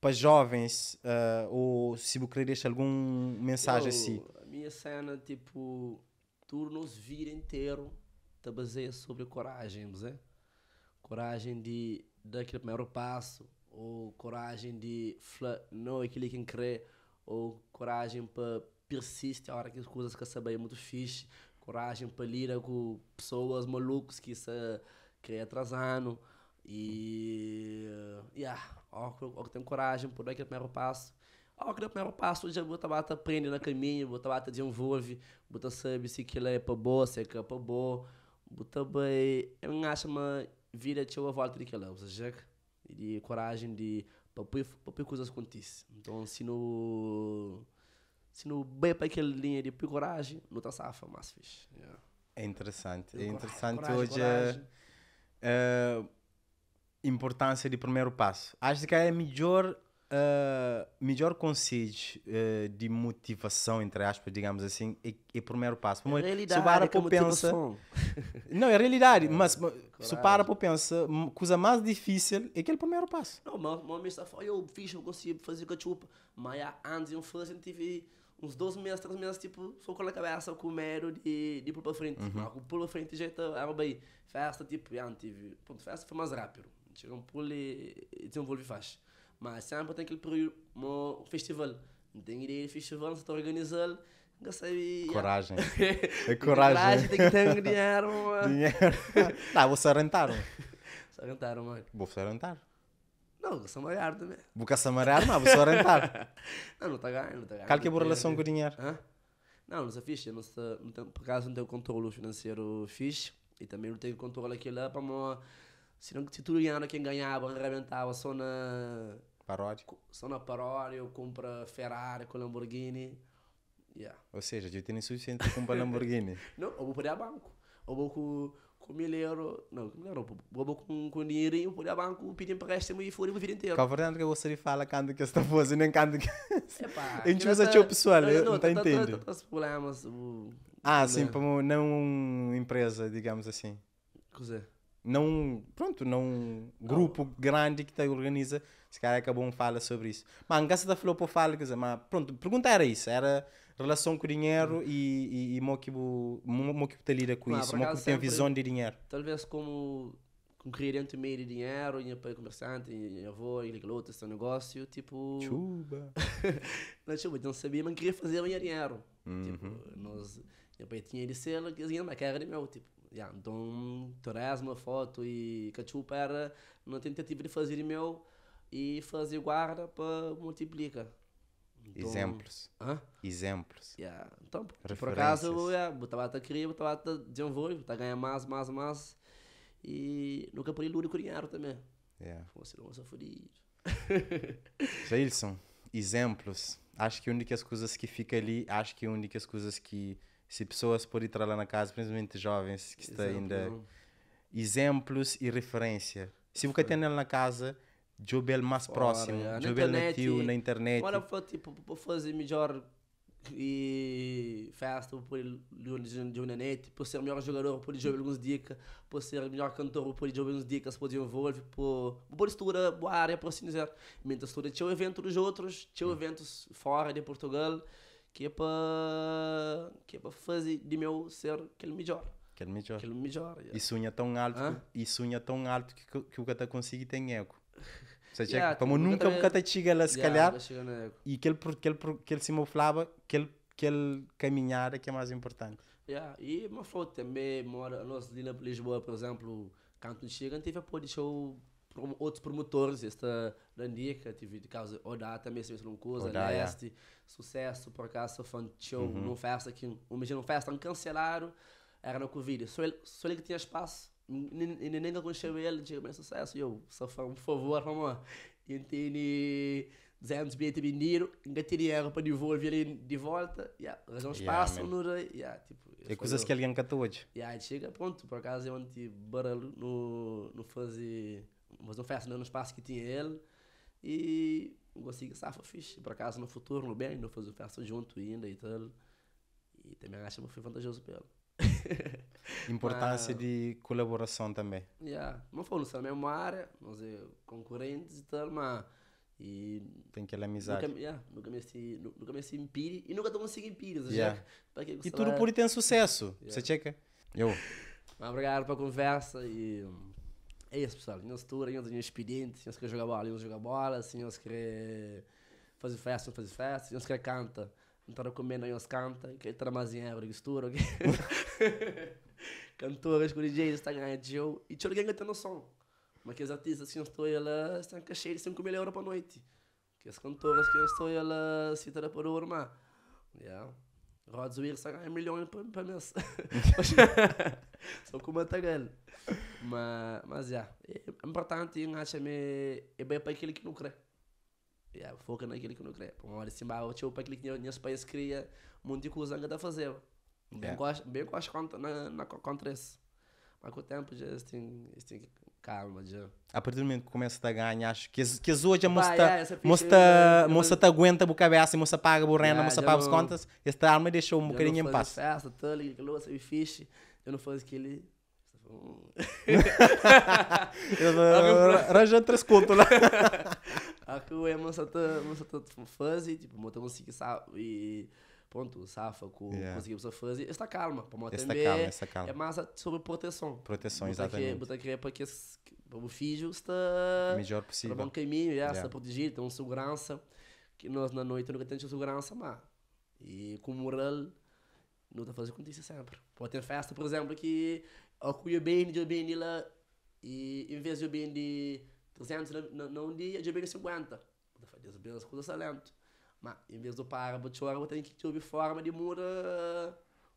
para jovens, uh, ou se você querer deixar alguma mensagem eu, assim? A minha cena, tipo, turnos vir inteiro, está baseia sobre coragem, não é? coragem de dar aquele primeiro passo, ou coragem de falar não é aquilo que crê, ou coragem para persistir a hora que as coisas que saber é muito fixe, coragem para lidar com pessoas malucas que se que é atrasando e yeah, ó, que tem coragem por dar aquele primeiro passo ó que primeiro passo já bota bata aprende na caminho, bota bata desenvolve, bota sabe se aquilo é para boa, se é que é para boa, bota bem, eu não acho mas vira te a volta de que lá, você já de coragem de para coisas acontece. Então se não se não bem para aquela linha de coragem, não tá safa, mas fixe. Yeah. É interessante, é interessante coragem, hoje coragem. Eh, a, a importância de primeiro passo. Acho que é melhor Uh, melhor conselho uh, de motivação, entre aspas, digamos assim, é, é o primeiro passo. Primeiro, realidade, se para é pensa. Não, é realidade, é, mas claro. se para para pensa, coisa mais difícil é aquele primeiro passo. Não, mas o homem está falando, eu fiz, eu consigo fazer com chupa. Mas há anos eu eu assim, tive uns dois meses, três meses, tipo, só com a cabeça com o mero de, de ir para frente. Uhum. Mas, pulo para frente, jeito, era bem Festa, tipo, antes tive. festa foi mais rápido. Chegou tipo, um pulo e desenvolvi faixa mas sempre tem aquele período, mo festival. Não tem ideia de festival, se está organizando. Não sei. Coragem. É coragem. coragem tem que ter dinheiro, mano. Dinheiro. Não, vou se rentar. Se rentar, mano. Vou se rentar. Não, vou samarear também. Vou samarear, não, vou se rentar. Não, não está ganhando, não está ganhando. Qual que é a relação com o dinheiro? Hã? Não, não é fixe. Não se, não tem, por acaso não tenho controle financeiro fixe. E também não tenho controle aquilo lá para... Se, não, se tudo ganhava, quem ganhava, arrebentava só na... Parodi? na paródia, eu compro Ferrari com Lamborghini. Yeah. Ou seja, eu tenho suficiente para comprar Lamborghini. não, eu vou poder banco. Eu vou com, com mil euros. Não, com mil euros. Eu vou com, com dinheirinho, vou poder banco, pedir empréstimo e fora a vida inteira. Qual é verdade que de fala quando que você está fazendo, nem quando que. Epá, a gente usa teu pessoal, eu não estou tá- tá- entendendo. Tá- problemas. Ah, sim, para não empresa, digamos assim. Não, pronto, não grupo grande que te organiza se calhar acabou é um fala sobre isso. Mas nunca da falou para falar quer dizer, mas pronto, pergunta era isso, era relação com o dinheiro e, e, e Mokibo, Mokibo te lida com isso, Mokibo é tem visão de dinheiro. Talvez como um cliente meio de dinheiro, e apoio comerciante, e avô, e ligou seu negócio, tipo... Chuba! não, chuba, não sabia, mas queria fazer o meu dinheiro. Uhum. Tipo, nós... Meu pai tinha de ser, assim, uma de meu, tipo... então, turismo, foto e cachupa era uma tentativa de fazer meu e fazer guarda para multiplicar. Então, Exemplos. Hã? Exemplos. Yeah. Então, por acaso, yeah, Butabata cria, Butabata desenvolve, tá ganha mais, mais, mais. E nunca por ilude corinharo também. Yeah. Você não é fodido. Jailson, exemplos. Acho que únicas coisas que fica ali, acho que únicas coisas que se pessoas podem entrar lá na casa, principalmente jovens que estão ainda exemplos e referência. Se você tem ele na casa, Jubel mais próximo, Ora, é. Jubel na é tio, na internet. Agora foi tipo, para fazer melhor e festa tipo, por Junanete, tipo, por ser melhor jogador, por jogar alguns dicas, por ser melhor cantor, por jogar alguns dicas, por desenvolver, por boa estrutura, boa área, por assim dizer. Minha estrutura tinha evento dos outros, tinha hum. eventos fora de Portugal, que é para que é para fazer de meu ser aquele melhor. Aquele melhor. Aquele melhor. Yeah. E sonha tão alto, que, e sonha tão alto que, que o que até consigo tem eco. Ou seja, como nunca também... um lá, se yeah, calhar, ele e ele que ele se moflava, ele que ele caminhava que é mais importante. Yeah. E uma foto também, mora, nós ali na Lisboa, por exemplo, quando chega, tive apoio de show outros promotores, esta Nandica, tive de causa Odá também, se não coisa, Odá, Leste, yeah. Sucesso, por acaso, o fã de show, uhum. não festa que, imagina, não festa, um cancelaram, era na Covid, só ele, só ele que tinha espaço, e nem nunca conheceu ele, digo, mas é sucesso, eu, falo por favor, vamos Entende, 200 bilhetes de dinheiro, ainda dinheiro para devolver ele de volta, e yeah, razão espaço, e nura, tipo. É coisas que alguém canta hoje. e aí chega, pronto, por acaso eu ontem baralho no, no fazer, mas não festa, não, né, no espaço que tinha ele, e consegui safa fixe, por acaso no futuro, no bem, não fazer festa junto ainda e tal, e também acho que foi vantajoso para ele. Importância ah. de colaboração também. Yeah. Não falamos na mesma área, nós é concorrentes e tal, mas. E tem aquela amizade. Nunca, yeah, nunca me se, assim, nunca me se assim impire e nunca estou conseguindo impire. Yeah. Checa, é que, e tudo por ter sucesso. Yeah. Você checa? Eu. Mas obrigado pela conversa e. É isso, pessoal. Nós tour, nós temos expediente. Se nós queremos jogar bola, nós jogar bola. Se nós queremos fazer festa, fazer festa. Se nós queremos cantar entraram comendo aí os canta, tá- que entra tá mais em abra, mistura, ok? Cantores, com DJs, está ganhando show, e tinha alguém cantando som. Mas que as artistas que assim, estou elas estão cachê de 5 mil euros por noite. Que as cantoras que estou elas se tira para ouro, mas. Yeah. Rods Weir está ganhando milhões para mês. Só com uma tagal. Tá mas, mas, yeah. É importante, eu acho, é, é bem para aquele que não crê yeah, foca naquilo que não crê. Ora, assim, bah, tipo, para aquilo que nesse país cria, muito que o Zanga está a fazer. Bem com as contas na, na contra esse. Mas com o tempo já tem, tem calma já. A partir do momento que começa a ganhar, acho que, que hoje a moça está moça, tá, moça tá aguenta a cabeça, moça paga a renda, moça paga as contas, esta alma deixou um bocadinho em paz. Festa, aquilo, Eu não faço aquele Hum. Tá arranja três contos né? lá. Aqui é mansata, mansata fazi, tipo, mota consegui e pronto, safa, com, yeah. fazer. Esta calma, para mota esta calma, esta calma. É mais sobre proteção. Proteção, é, exatamente. Botar que é para que o fijo está melhor possível. Para bom caminho, tá yeah, está protegido, tem uma segurança que nós na noite nunca temos segurança, mas e com moral não está fazendo acontecer sempre. Pode ter festa, por exemplo, que eu goede bem je bem die la, e em vez de eu bem de 300 um dia, eu bem de 50. Vou fazer as mesmas coisas lento. Mas em vez do para, vou chorar, vou ter que ter forma de muda,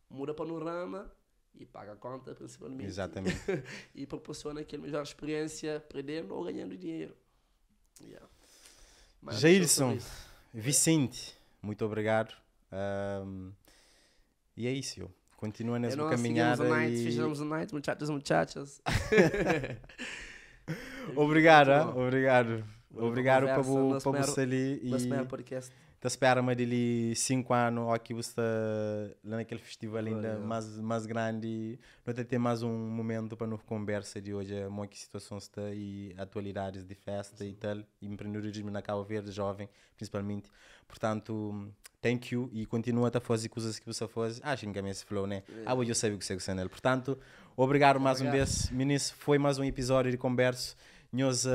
muda panorama e paga a conta principalmente. Exatamente. e proporciona aquela melhor experiência, perdendo ou ganhando dinheiro. Yeah. Mas, Jailson, Vicente, muito obrigado. Um, e é isso, eu. Continua nessa caminhada. Seguimos a night, e... fechamos a night, muchachos, muchachas. obrigado, ah. obrigado. Obrigado, obrigado para o Sali. E te espera mais dele 5 anos aqui você está naquele festival ainda oh, mais mais grande não te ter mais um momento para nos conversa de hoje é que que situação está e atualidades de festa Sim. e tal empreendedorismo na Cabo Verde jovem principalmente portanto thank you e continua a fazer coisas que você faz ah, acho que também se falou né é. ah hoje eu sei o que sei o que portanto obrigado, obrigado mais um vez ministro foi mais um episódio de conversa nós uh,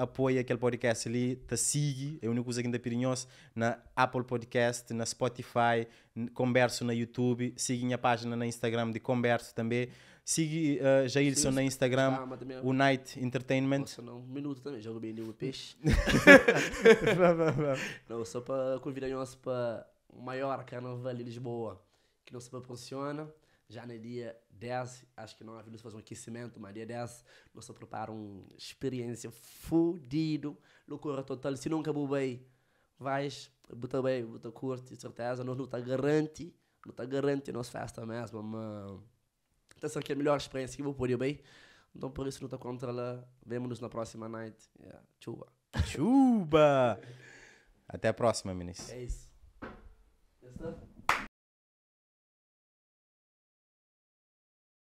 apoia aquele podcast ali, te sigue, é a única coisa que ainda pedir na Apple Podcast, na Spotify, converso na YouTube, siga minha página na Instagram de converso também, siga uh, Jailson na Instagram, o Night Entertainment. Nossa, não, um minuto também, jogo bem o peixe. não, só para convidar nós para o maior carnaval de Lisboa, que não se funciona já no dia 10, acho que não havia fazer um aquecimento, mas dia 10 nós prepara uma experiência fodido, loucura total. Se nunca bem vais, botar bem, botar curto, certeza. Nós não está garante, não está garante nossa festa mesmo, mas que é a melhor experiência que vou poder bem. Então por isso não está contra lá. Vemo-nos na próxima night. Yeah. Chuba! Até a próxima, ministro. É isso.